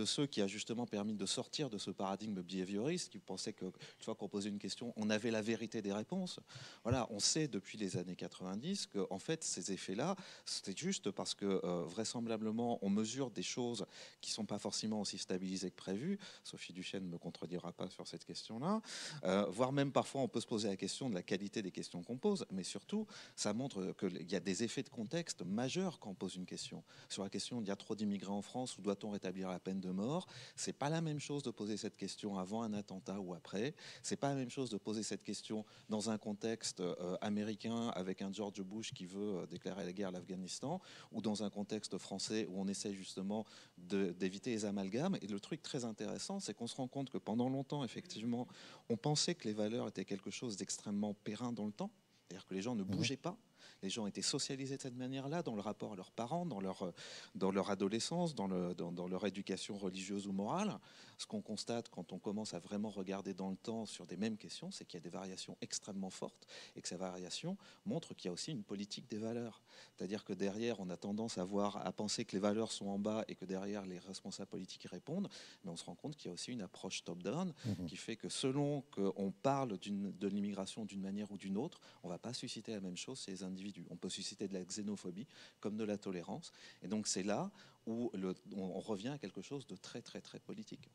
ceux qui a justement permis de sortir de ce paradigme behavioriste, qui pensait que, une fois qu'on posait une question, on avait la vérité des réponses. Voilà, on sait depuis les années 90 que, en fait, ces effets-là, c'était juste parce que vraisemblablement, on mesure des choses qui ne sont pas forcément aussi stabilisées que prévues. Sophie Duchesne ne me contredira pas sur cette question-là. Euh, voire même parfois on peut se poser la question de la qualité des questions qu'on pose, mais surtout ça montre qu'il y a des effets de contexte majeurs quand on pose une question. Sur la question il y a trop d'immigrés en France ou doit-on rétablir la peine de mort, c'est pas la même chose de poser cette question avant un attentat ou après, c'est pas la même chose de poser cette question dans un contexte euh, américain avec un George Bush qui veut euh, déclarer la guerre à l'Afghanistan ou dans un contexte français où on essaie justement d'éviter les amalgames. Et le truc très intéressant, c'est qu'on se rend compte que pendant longtemps, effectivement, on pense sait que les valeurs étaient quelque chose d'extrêmement périn dans le temps, c'est-à-dire que les gens ne mhm. bougeaient pas, les gens étaient socialisés de cette manière-là dans le rapport à leurs parents, dans leur, euh, dans leur adolescence, dans, le, dans, leur éducation religieuse ou morale. Ce qu'on constate quand on commence à vraiment regarder dans le temps sur des mêmes questions, c'est qu'il y a des variations extrêmement fortes et que ces variations montrent qu'il y a aussi une politique des valeurs. C'est-à-dire que derrière, on a tendance à, voir, à penser que les valeurs sont en bas et que derrière, les responsables politiques répondent, mais on se rend compte qu'il y a aussi une approche top-down mhm. qui fait que selon qu'on parle de l'immigration d'une manière ou d'une autre, on ne va pas susciter la même chose chez les individus on peut susciter de la xénophobie comme de la tolérance. Et donc c'est là, où on, revient à quelque chose de très, très, très politique.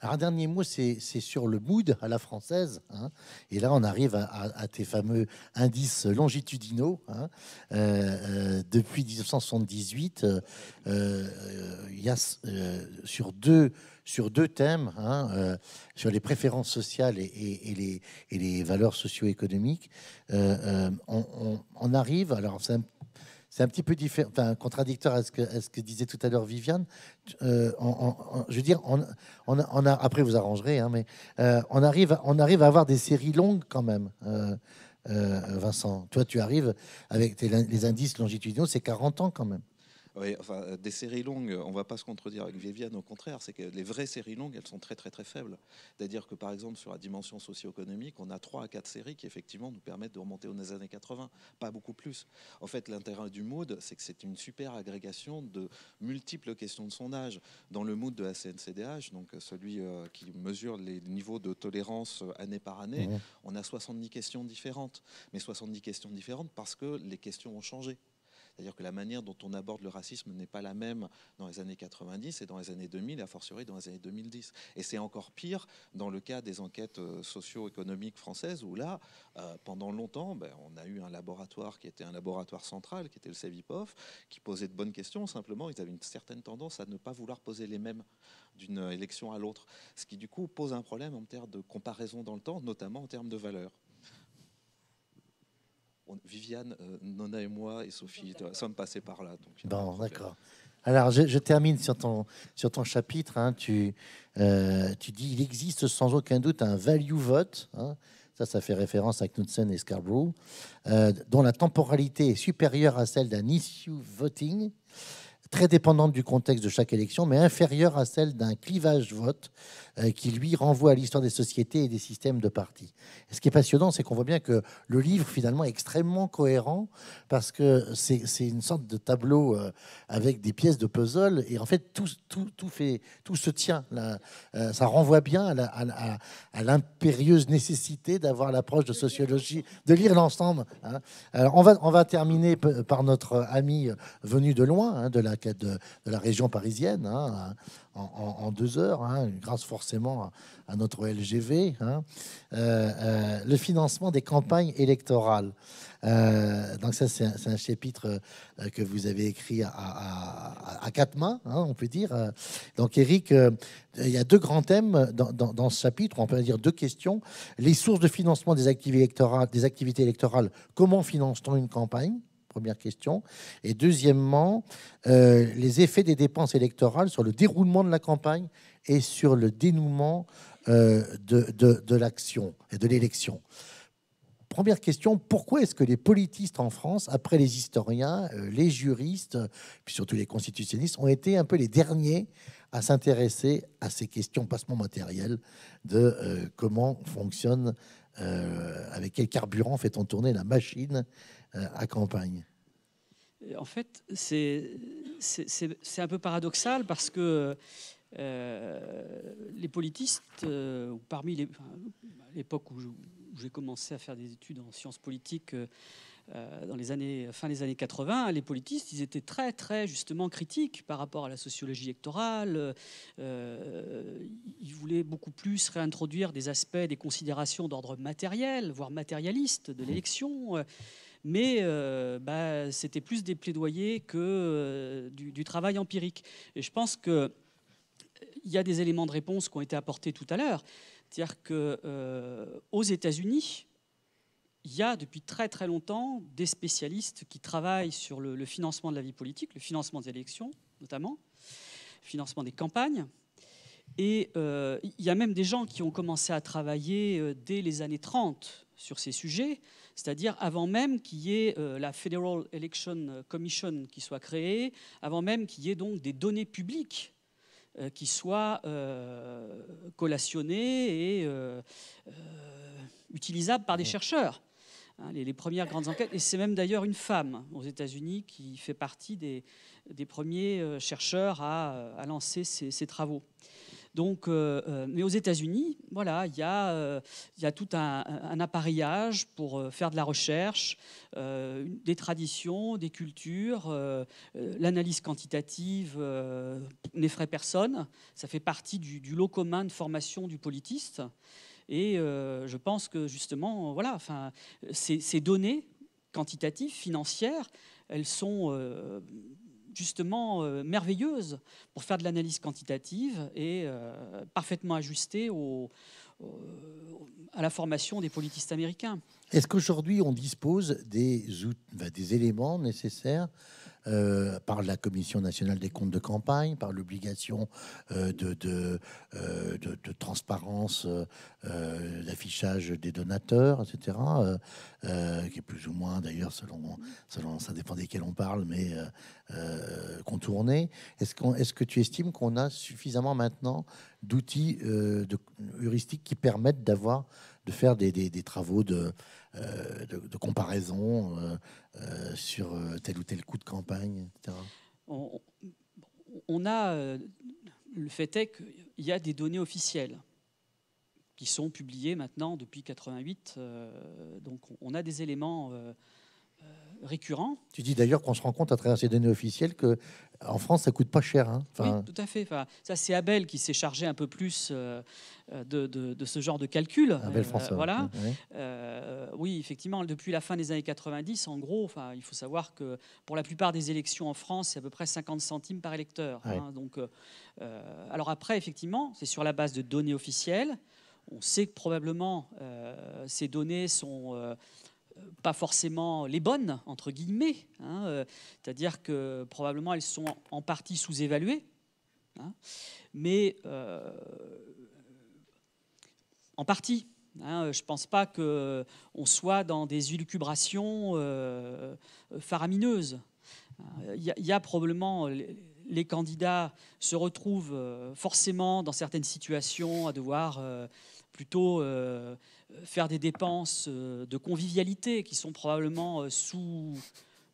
Alors, un dernier mot, c'est sur le mood à la française. Hein. Et là, on arrive à, tes fameux indices longitudinaux. Hein. Euh, euh, depuis 1978, euh, il y sur deux sur deux thèmes, hein, sur les préférences sociales et, les, valeurs socio-économiques. on, arrive, alors c'est un c'est un petit peu différent, enfin, contradictoire à ce, que, disait tout à l'heure Viviane. Euh, je veux dire, on, a, après vous arrangerez, hein, mais euh, on, arrive, on arrive à avoir des séries longues quand même. Euh, Vincent, toi tu arrives avec les indices longitudinaux, c'est 40 ans quand même. Oui, euh, des séries longues, on ne va pas se contredire avec Viviane, au contraire, c'est que les vraies séries longues, elles sont très très très faibles. C'est-à-dire que par exemple, sur la dimension socio-économique, on a 3 à 4 séries qui effectivement nous permettent de remonter aux années 80, pas beaucoup plus. En fait, l'intérêt du mood, c'est que c'est une super agrégation de multiples questions de sondage. Dans le mood de la CNCDH, donc euh, celui euh, qui mesure les niveaux de tolérance année par année, on a 70 questions différentes. Mais 70 questions différentes parce que les questions ont changé. C'est-à-dire que la manière dont on aborde le racisme n'est pas la même dans les années 90 et dans les années 2000, a fortiori dans les années 2010. Et c'est encore pire dans le cas des enquêtes euh, socio-économiques françaises, où là, euh, pendant longtemps, ben, on a eu un laboratoire qui était un laboratoire central, qui était le SEVIPOF, qui posait de bonnes questions. Simplement, ils avaient une certaine tendance à ne pas vouloir poser les mêmes d'une euh, élection à l'autre. Ce qui, du coup, pose un problème en termes de comparaison dans le temps, notamment en termes de valeurs. Viviane, euh, Nona et moi, et Sophie, sommes passés par là. bon, d'accord. Alors, je, termine sur ton, sur ton chapitre. Hein, tu, euh, tu dis il existe sans aucun doute un value vote. Hein. ça, ça fait référence à Knudsen et Scarborough, euh, dont la temporalité est supérieure à celle d'un issue voting très dépendante du contexte de chaque élection, mais inférieure à celle d'un clivage vote euh, qui, lui, renvoie à l'histoire des sociétés et des systèmes de partis. ce qui est passionnant, c'est qu'on voit bien que le livre, finalement, est extrêmement cohérent parce que c'est une sorte de tableau euh, avec des pièces de puzzle et en fait, tout, tout, tout, fait, tout se tient. Euh, ça renvoie bien à l'impérieuse nécessité d'avoir l'approche de sociologie, de lire l'ensemble. Hein. Alors, on va, on va terminer par notre ami venu de loin, hein, de la de, la région parisienne hein, en, deux heures, hein, grâce forcément à, notre LGV. Hein. Euh, euh, le financement des campagnes électorales. Euh, donc ça, c'est un, chapitre que vous avez écrit à, quatre mains, on peut dire. Donc Eric, il y a deux grands thèmes dans, dans, ce chapitre, on peut dire deux questions. Les sources de financement des activités électorales, des activités électorales comment finance-t-on une campagne Première question. Et deuxièmement, euh, les effets des dépenses électorales sur le déroulement de la campagne et sur le dénouement euh, de, de, l'action et de l'élection. Première question, pourquoi est-ce que les politistes en France, après les historiens, euh, les juristes, puis surtout les constitutionnistes, ont été un peu les derniers à s'intéresser à ces questions passement matériel de comment fonctionne, avec quel carburant fait-on tourner la machine euh, campagne En fait, c'est un peu paradoxal parce que euh, les politistes, euh, parmi les, à l'époque où j'ai commencé à faire des études en sciences politiques, dans les années fin des années 80, les politistes, ils étaient très très justement critiques par rapport à la sociologie électorale. ils voulaient beaucoup plus réintroduire des aspects, des considérations d'ordre matériel, voire matérialiste, de l'élection mais euh, bah, c'était plus des plaidoyers que euh, du, travail empirique. Et je pense qu'il y a des éléments de réponse qui ont été apportés tout à l'heure. C'est-à-dire qu'aux euh, États-Unis, il y a depuis très très longtemps des spécialistes qui travaillent sur le, financement de la vie politique, le financement des élections notamment, le financement des campagnes. Et il y a même des gens qui ont commencé à travailler dès les années 30 sur ces sujets c'est-à-dire avant même qu'il y ait euh, la Federal Election Commission qui soit créée, avant même qu'il y ait donc des données publiques euh, qui soient euh, collationnées et utilisables par des chercheurs. Hein, les, premières grandes enquêtes, et c'est même d'ailleurs une femme aux États-Unis qui fait partie des, premiers chercheurs à, lancer ces travaux. Donc, euh, euh, mais aux États-Unis, voilà, il y, a euh, tout un, appareillage pour faire de la recherche, des traditions, des cultures, l'analyse quantitative n'effraie personne. Ça fait partie du, lot commun de formation du politiste. Et je pense que justement, voilà, enfin, ces données quantitatives, financières, elles sont justement euh, merveilleuse pour faire de l'analyse quantitative et euh, parfaitement ajustée aux, euh, à la formation des politistes américains. Est-ce qu'aujourd'hui on dispose des, des éléments nécessaires euh, par la Commission nationale des comptes de campagne, par l'obligation euh, de, de, transparence, d'affichage des donateurs, etc., qui est plus ou moins d'ailleurs, selon, selon, ça dépend desquels on parle, mais contourné. Est-ce, est-ce que tu estimes qu'on a suffisamment maintenant d'outils euh, heuristiques qui permettent d'avoir, de faire des, travaux euh, de, de, comparaison euh, sur tel ou tel coup de campagne, etc. On, on a le fait est qu'il y a des données officielles qui sont publiées maintenant depuis 88, donc on a des éléments récurrent. Tu dis d'ailleurs qu'on se rend compte à travers ces données officielles que en France, ça coûte pas cher. Hein. Enfin... Oui, tout à fait. ça, c'est Abel qui s'est chargé un peu plus euh, euh, de, ce genre de calcul. Abel euh, François. voilà. Oui. effectivement, depuis la fin des années 90, en gros, enfin, il faut savoir que pour la plupart des élections en France, c'est à peu près 50 centimes par électeur. Hein. donc, alors après, effectivement, c'est sur la base de données officielles. On sait que probablement ces données sont pas forcément les bonnes, entre guillemets. Hein, euh, c'est-à-dire que probablement elles sont en partie sous-évaluées. Hein, mais euh, en partie. Hein, je ne pense pas qu'on soit dans des élucubrations euh, faramineuses. Il y, a probablement les candidats se retrouvent forcément dans certaines situations à devoir plutôt faire des dépenses euh, de convivialité qui sont probablement euh, sous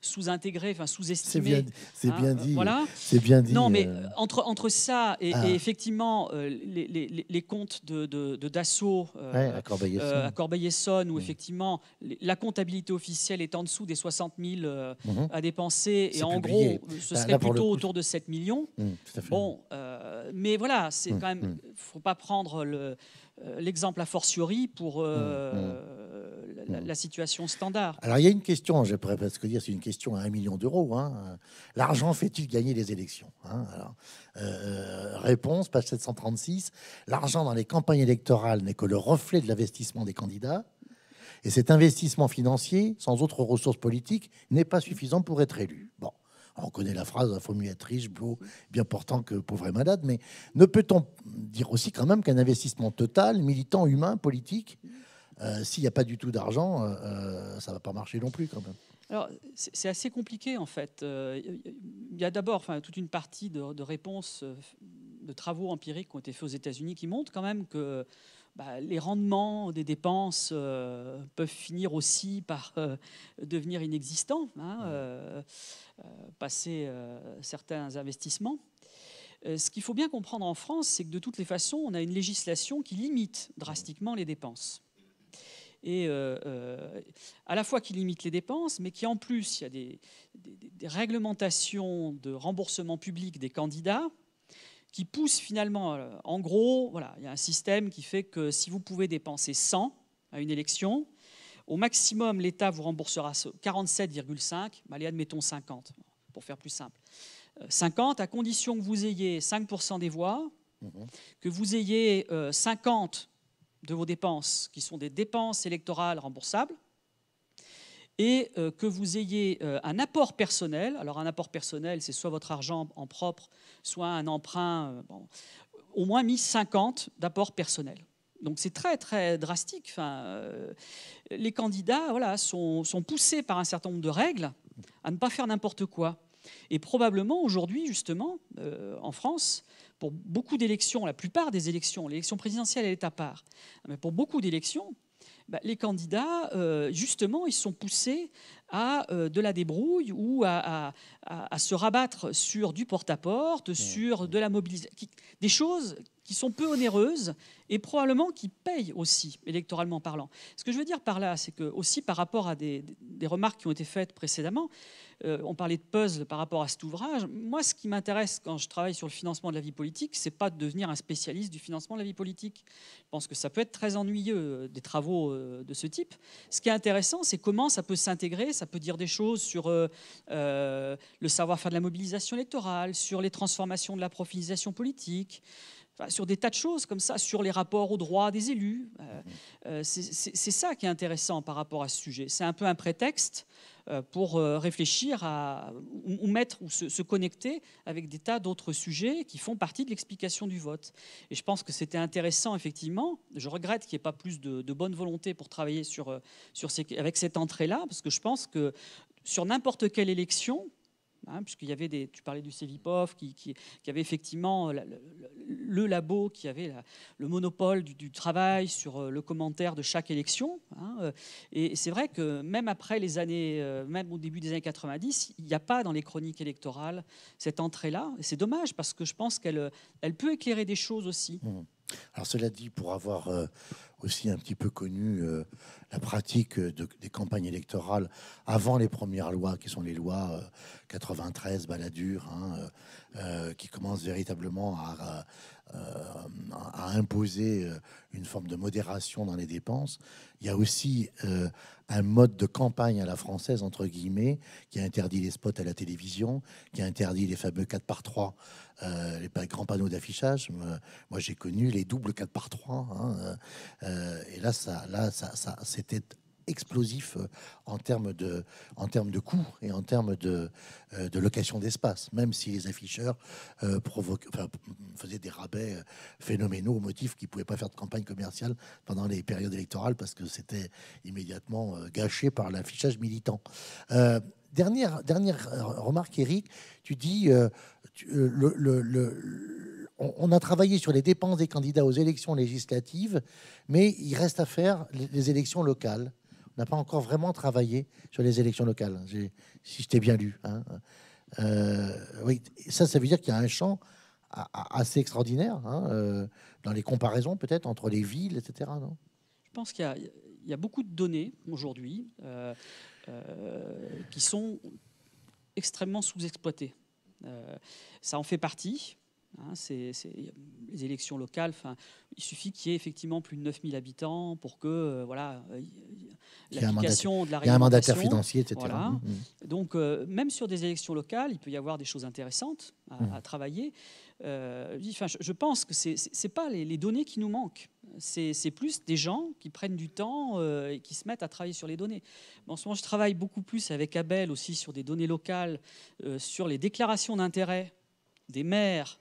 sous-intégré, enfin sous estimées C'est bien, hein, euh, dit. Voilà. C'est bien dit. Non, mais entre, entre ça et, ah. effectivement les, les, les, comptes de, de, Dassault à Corbeil-Essonne, où mm. effectivement la comptabilité officielle est en dessous des 60 000 mm-hmm. à dépenser, et en gros, ce bah, serait plutôt autour de 7 millions. Mm, bon, mais voilà, c'est ne mm, quand même, faut pas prendre le euh, l'exemple a fortiori pour euh, mmh, mmh, mmh. la, situation standard. Alors il y a une question, je pourrais presque dire, c'est une question à un million d'euros. Hein. L'argent fait-il gagner les élections hein? euh, Réponse, page 736. L'argent dans les campagnes électorales n'est que le reflet de l'investissement des candidats. Et cet investissement financier, sans autres ressources politiques, n'est pas suffisant pour être élu. Bon. On connaît la phrase, la faux beau, bien portant que pauvre et malade, mais ne peut-on dire aussi quand même qu'un investissement total, militant, humain, politique, euh, s'il n'y a pas du tout d'argent, euh, euh, ça ne va pas marcher non plus quand même. Alors, c'est assez compliqué en fait. Il y a d'abord enfin, toute une partie de, de réponses, de travaux empiriques qui ont été faits aux États-Unis qui montrent quand même que bah, les rendements des dépenses euh, peuvent finir aussi par euh, devenir inexistants, hein, euh, passer certains investissements. ce qu'il faut bien comprendre en France, c'est que de toutes les façons, on a une législation qui limite drastiquement les dépenses. Et à la fois qui limite les dépenses, mais qui en plus, il y a des réglementations de remboursement public des candidats qui pousse finalement, euh, en gros, voilà, il y a un système qui fait que si vous pouvez dépenser 100 à une élection, au maximum, l'État vous remboursera 47,5, mais bah, admettons 50, pour faire plus simple. 50, euh, à condition que vous ayez 5% des voix, mhm. que vous ayez 50 euh, de vos dépenses qui sont des dépenses électorales remboursables, et euh, que vous ayez euh, un apport personnel. Alors un apport personnel, c'est soit votre argent en propre, soit un emprunt, euh, au moins mis 50 d'apport personnel. Donc c'est très très drastique. Enfin, les candidats voilà, sont, poussés par un certain nombre de règles à ne pas faire n'importe quoi. Et probablement aujourd'hui, justement, en France, pour beaucoup d'élections, la plupart des élections, l'élection présidentielle elle est à part, mais pour beaucoup d'élections, bah, les candidats, euh, justement, ils sont poussés à euh, de la débrouille ou à, se rabattre sur du porte à -porte, sur de la mobilisation, des choses qui sont peu onéreuses et probablement qui payent aussi, électoralement parlant. Ce que je veux dire par là, c'est que aussi par rapport à des, remarques qui ont été faites précédemment, euh, on parlait de puzzle par rapport à cet ouvrage. Moi, ce qui m'intéresse quand je travaille sur le financement de la vie politique, c'est pas de devenir un spécialiste du financement de la vie politique. Je pense que ça peut être très ennuyeux euh, des travaux euh, de ce type. Ce qui est intéressant, c'est comment ça peut s'intégrer, ça peut dire des choses sur le savoir-faire de la mobilisation électorale, sur les transformations de la profilisation politique, sur des tas de choses comme ça, sur les rapports aux droits des élus. Euh, mhm. euh, c'est ça qui est intéressant par rapport à ce sujet. C'est un peu un prétexte euh, pour réfléchir à, ou, mettre ou se, connecter avec des tas d'autres sujets qui font partie de l'explication du vote. Et je pense que c'était intéressant, effectivement. Je regrette qu'il n'y ait pas plus de, bonne volonté pour travailler sur, sur avec cette entrée-là, parce que je pense que sur n'importe quelle élection, Hein, puisqu'il y avait des, tu parlais du CEVIPOF, qui, qui, avait effectivement euh, le, labo qui avait le monopole du, travail sur euh, le commentaire de chaque élection. Hein, euh, et c'est vrai que même après les années, même au début des années 90, il n'y a pas dans les chroniques électorales cette entrée-là. Et c'est dommage parce que je pense qu'elle elle peut éclairer des choses aussi. Mmh. Alors cela dit, pour avoir aussi un petit peu connu euh, la pratique euh, des campagnes électorales avant les premières lois, qui sont les lois 93, euh, Balladur, hein, qui commencent véritablement à, euh, à imposer euh, une forme de modération dans les dépenses. Il y a aussi euh, un mode de campagne à la française, entre guillemets, qui a interdit les spots à la télévision, qui a interdit les fameux 4 par 3 les grands panneaux d'affichage. Moi, j'ai connu les doubles 4 par 3 hein, et là, ça, là, ça c'était explosif euh, en termes de, en termes de coûts et en termes de, euh, location d'espace, même si les afficheurs euh, faisaient des rabais phénoménaux au motif qu'ils ne pouvaient pas faire de campagne commerciale pendant les périodes électorales parce que c'était immédiatement gâché par l'affichage militant. dernière, dernière remarque, Eric, tu dis on, a travaillé sur les dépenses des candidats aux élections législatives, mais il reste à faire les, élections locales n'a pas encore vraiment travaillé sur les élections locales, hein, si je t'ai bien lu. Hein. Euh, ça, ça veut dire qu'il y a un champ assez extraordinaire hein, euh, dans les comparaisons peut-être entre les villes, etc. je pense qu'il y, a beaucoup de données aujourd'hui euh, qui sont extrêmement sous-exploitées. ça en fait partie. Hein, c'est, les élections locales, il suffit qu'il y ait effectivement plus de 9000 habitants pour que euh, voilà, de euh, la Il y a un mandataire financier, etc. Mmh. Donc, euh, même sur des élections locales, il peut y avoir des choses intéressantes à, mmh. travailler. je, pense que ce n'est pas les, données qui nous manquent. C'est plus des gens qui prennent du temps et qui se mettent à travailler sur les données. en ce moment, je travaille beaucoup plus avec Abel aussi sur des données locales, sur les déclarations d'intérêt des maires,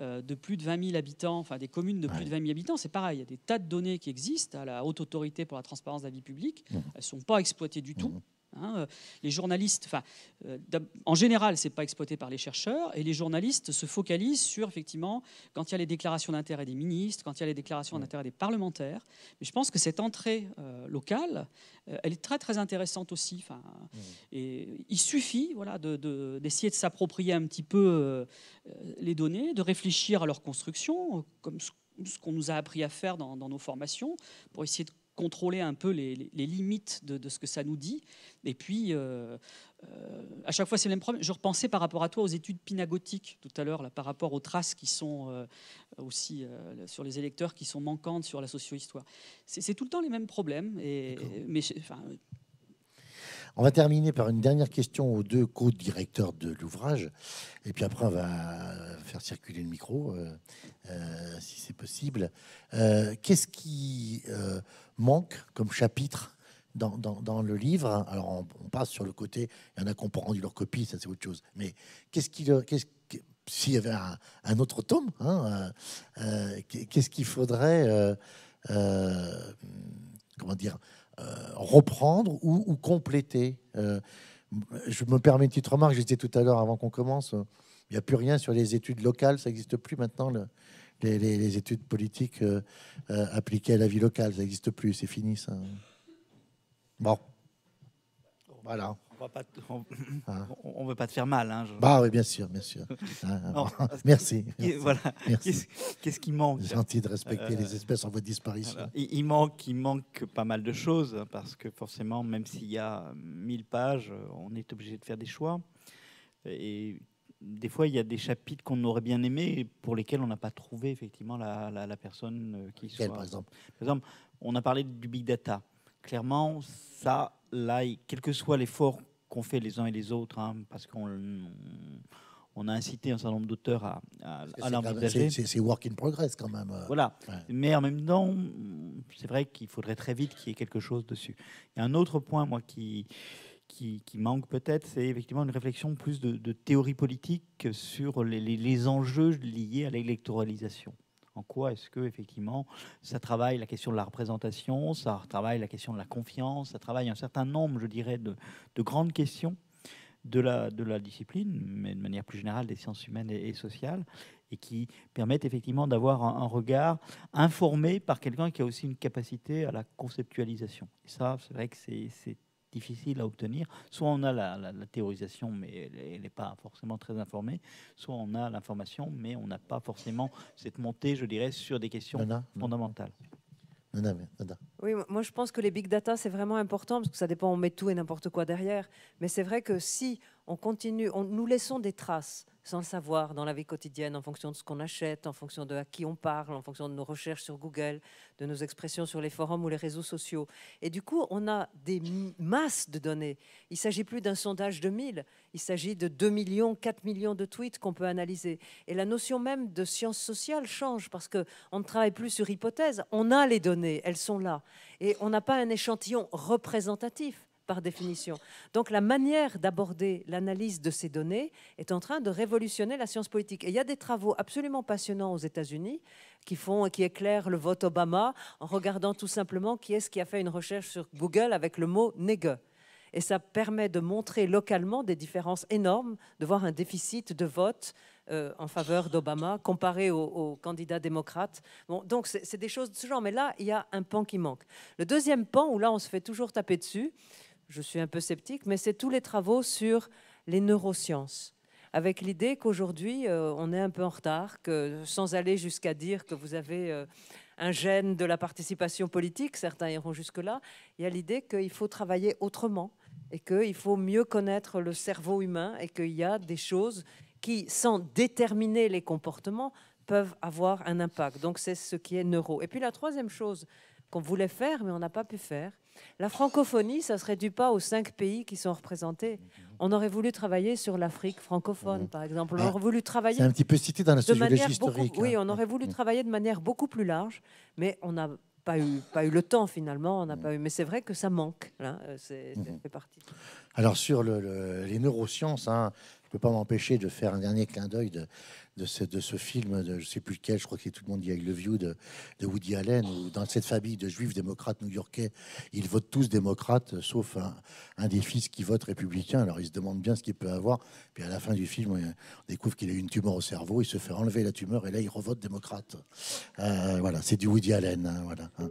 euh, de plus de 20 000 habitants, enfin des communes de plus de 20 000 habitants, c'est pareil. Il y a des tas de données qui existent à la haute autorité pour la transparence de la vie publique. Mmh. Elles ne sont pas exploitées du mmh. tout. Hein, euh, les journalistes, enfin, euh, en général, c'est pas exploité par les chercheurs, et les journalistes se focalisent sur effectivement quand il y a les déclarations d'intérêt des ministres, quand il y a les déclarations d'intérêt des parlementaires. Mais je pense que cette entrée euh, locale, elle est très très intéressante aussi. Enfin, et il suffit, voilà, d'essayer de, s'approprier un petit peu les données, de réfléchir à leur construction, comme ce, qu'on nous a appris à faire dans, dans nos formations, pour essayer de contrôler un peu les, limites de, ce que ça nous dit. Et puis, euh, euh, à chaque fois, c'est le même problème. Je repensais par rapport à toi aux études pinagotiques, tout à l'heure, par rapport aux traces qui sont euh, aussi sur les électeurs qui sont manquantes sur la socio-histoire. C'est tout le temps les mêmes problèmes. Et, mais enfin, on va terminer par une dernière question aux deux co-directeurs de l'ouvrage. Et puis après, on va faire circuler le micro, euh, euh, si c'est possible. Euh, qu'est-ce qui manque comme chapitre dans, le livre Alors, on, passe sur le côté, il y en a qui ont rendu leur copie, ça c'est autre chose. Mais qu'est-ce s'il y avait un, autre tome, hein, qu'est-ce qu'il faudrait, comment dire, euh, reprendre ou, compléter. Euh, je me permets une petite remarque, j'étais tout à l'heure avant qu'on commence, euh, il n'y a plus rien sur les études locales, ça n'existe plus maintenant. les, études politiques appliquées à la vie locale. Ça n'existe plus, c'est fini ça. Bon, voilà on, ne hein? veut pas te faire mal. Hein, Bah oui, bien sûr, bien sûr. Ah, ah, ah, merci. Voilà. Qu'est-ce qui manque Gentil de respecter les euh, espèces en voie de disparition. il, manque, il manque pas mal de choses parce que forcément, même s'il y a 1000 pages, on est obligé de faire des choix. Et des fois, il y a des chapitres qu'on aurait bien aimé et pour lesquels on n'a pas trouvé effectivement la, personne euh, qui se. soit. Par exemple, par exemple, on a parlé du big data. Clairement, ça, là, quel que soit l'effort qu'on fait les uns et les autres, hein, parce qu'on on a incité un certain nombre d'auteurs à, à, C'est work in progress quand même. Euh. Voilà. Mais en même temps, c'est vrai qu'il faudrait très vite qu'il y ait quelque chose dessus. Il y a un autre point, moi, qui, qui, qui manque peut-être, c'est effectivement une réflexion plus de, théorie politique sur les enjeux liés à l'électoralisation en quoi est-ce que effectivement ça travaille la question de la représentation, ça travaille la question de la confiance, ça travaille un certain nombre, je dirais, de, grandes questions de la, discipline, mais de manière plus générale des sciences humaines et, sociales, et qui permettent effectivement d'avoir un, regard informé par quelqu'un qui a aussi une capacité à la conceptualisation. ça, c'est vrai que c'est difficile à obtenir. Soit on a la, théorisation, mais elle n'est pas forcément très informée, soit on a l'information, mais on n'a pas forcément cette montée, je dirais, sur des questions fondamentales. Oui, moi je pense que les big data, c'est vraiment important, parce que ça dépend, on met tout et n'importe quoi derrière. Mais c'est vrai que si on continue, on, nous laissons des traces sans le savoir dans la vie quotidienne, en fonction de ce qu'on achète, en fonction de à qui on parle, en fonction de nos recherches sur Google, de nos expressions sur les forums ou les réseaux sociaux. Et du coup, on a des masses de données. Il ne s'agit plus d'un sondage de 1000, il s'agit de 2 millions, 4 millions de tweets qu'on peut analyser. Et la notion même de science sociale change parce qu'on ne travaille plus sur hypothèses, on a les données, elles sont là. Et on n'a pas un échantillon représentatif par définition. Donc la manière d'aborder l'analyse de ces données est en train de révolutionner la science politique. Et il y a des travaux absolument passionnants aux États-Unis qui font qui éclairent le vote Obama en regardant tout simplement qui est-ce qui a fait une recherche sur Google avec le mot nègre et ça permet de montrer localement des différences énormes, de voir un déficit de vote euh, en faveur d'Obama comparé aux candidats démocrates. Bon, donc c'est des choses de ce genre, mais là, il y a un pan qui manque. Le deuxième pan, où là, on se fait toujours taper dessus, je suis un peu sceptique, mais c'est tous les travaux sur les neurosciences, avec l'idée qu'aujourd'hui, euh, on est un peu en retard, que sans aller jusqu'à dire que vous avez euh, un gène de la participation politique, certains iront jusque-là, il y a l'idée qu'il faut travailler autrement et qu'il faut mieux connaître le cerveau humain et qu'il y a des choses qui, sans déterminer les comportements, peuvent avoir un impact. Donc c'est ce qui est neuro. Et puis la troisième chose qu'on voulait faire, mais on n'a pas pu faire, la francophonie, ça serait réduit pas aux cinq pays qui sont représentés. On aurait voulu travailler sur l'Afrique francophone, par exemple. On aurait voulu travailler. C'est un petit peu cité dans la sociologie historique. Oui, hein. on aurait voulu mm. travailler de manière beaucoup plus large, mais on n'a pas eu, pas eu le temps finalement. On n'a mm. pas eu. Mais c'est vrai que ça manque. Là, euh, c'est, mm. Alors sur les neurosciences, hein, peux pas m'empêcher de faire un dernier clin d'œil de, de, ce, film, de, je sais plus lequel, je crois que tout le monde y avec le View de, de Woody Allen, où dans cette famille de juifs démocrates new-yorkais, ils votent tous démocrates, sauf un, des fils qui vote républicain. Alors il se demande bien ce qu'il peut avoir. Puis à la fin du film, on découvre qu'il a une tumeur au cerveau, il se fait enlever la tumeur et là il revote démocrate. Euh, voilà, c'est du Woody Allen. Hein, voilà. Hein.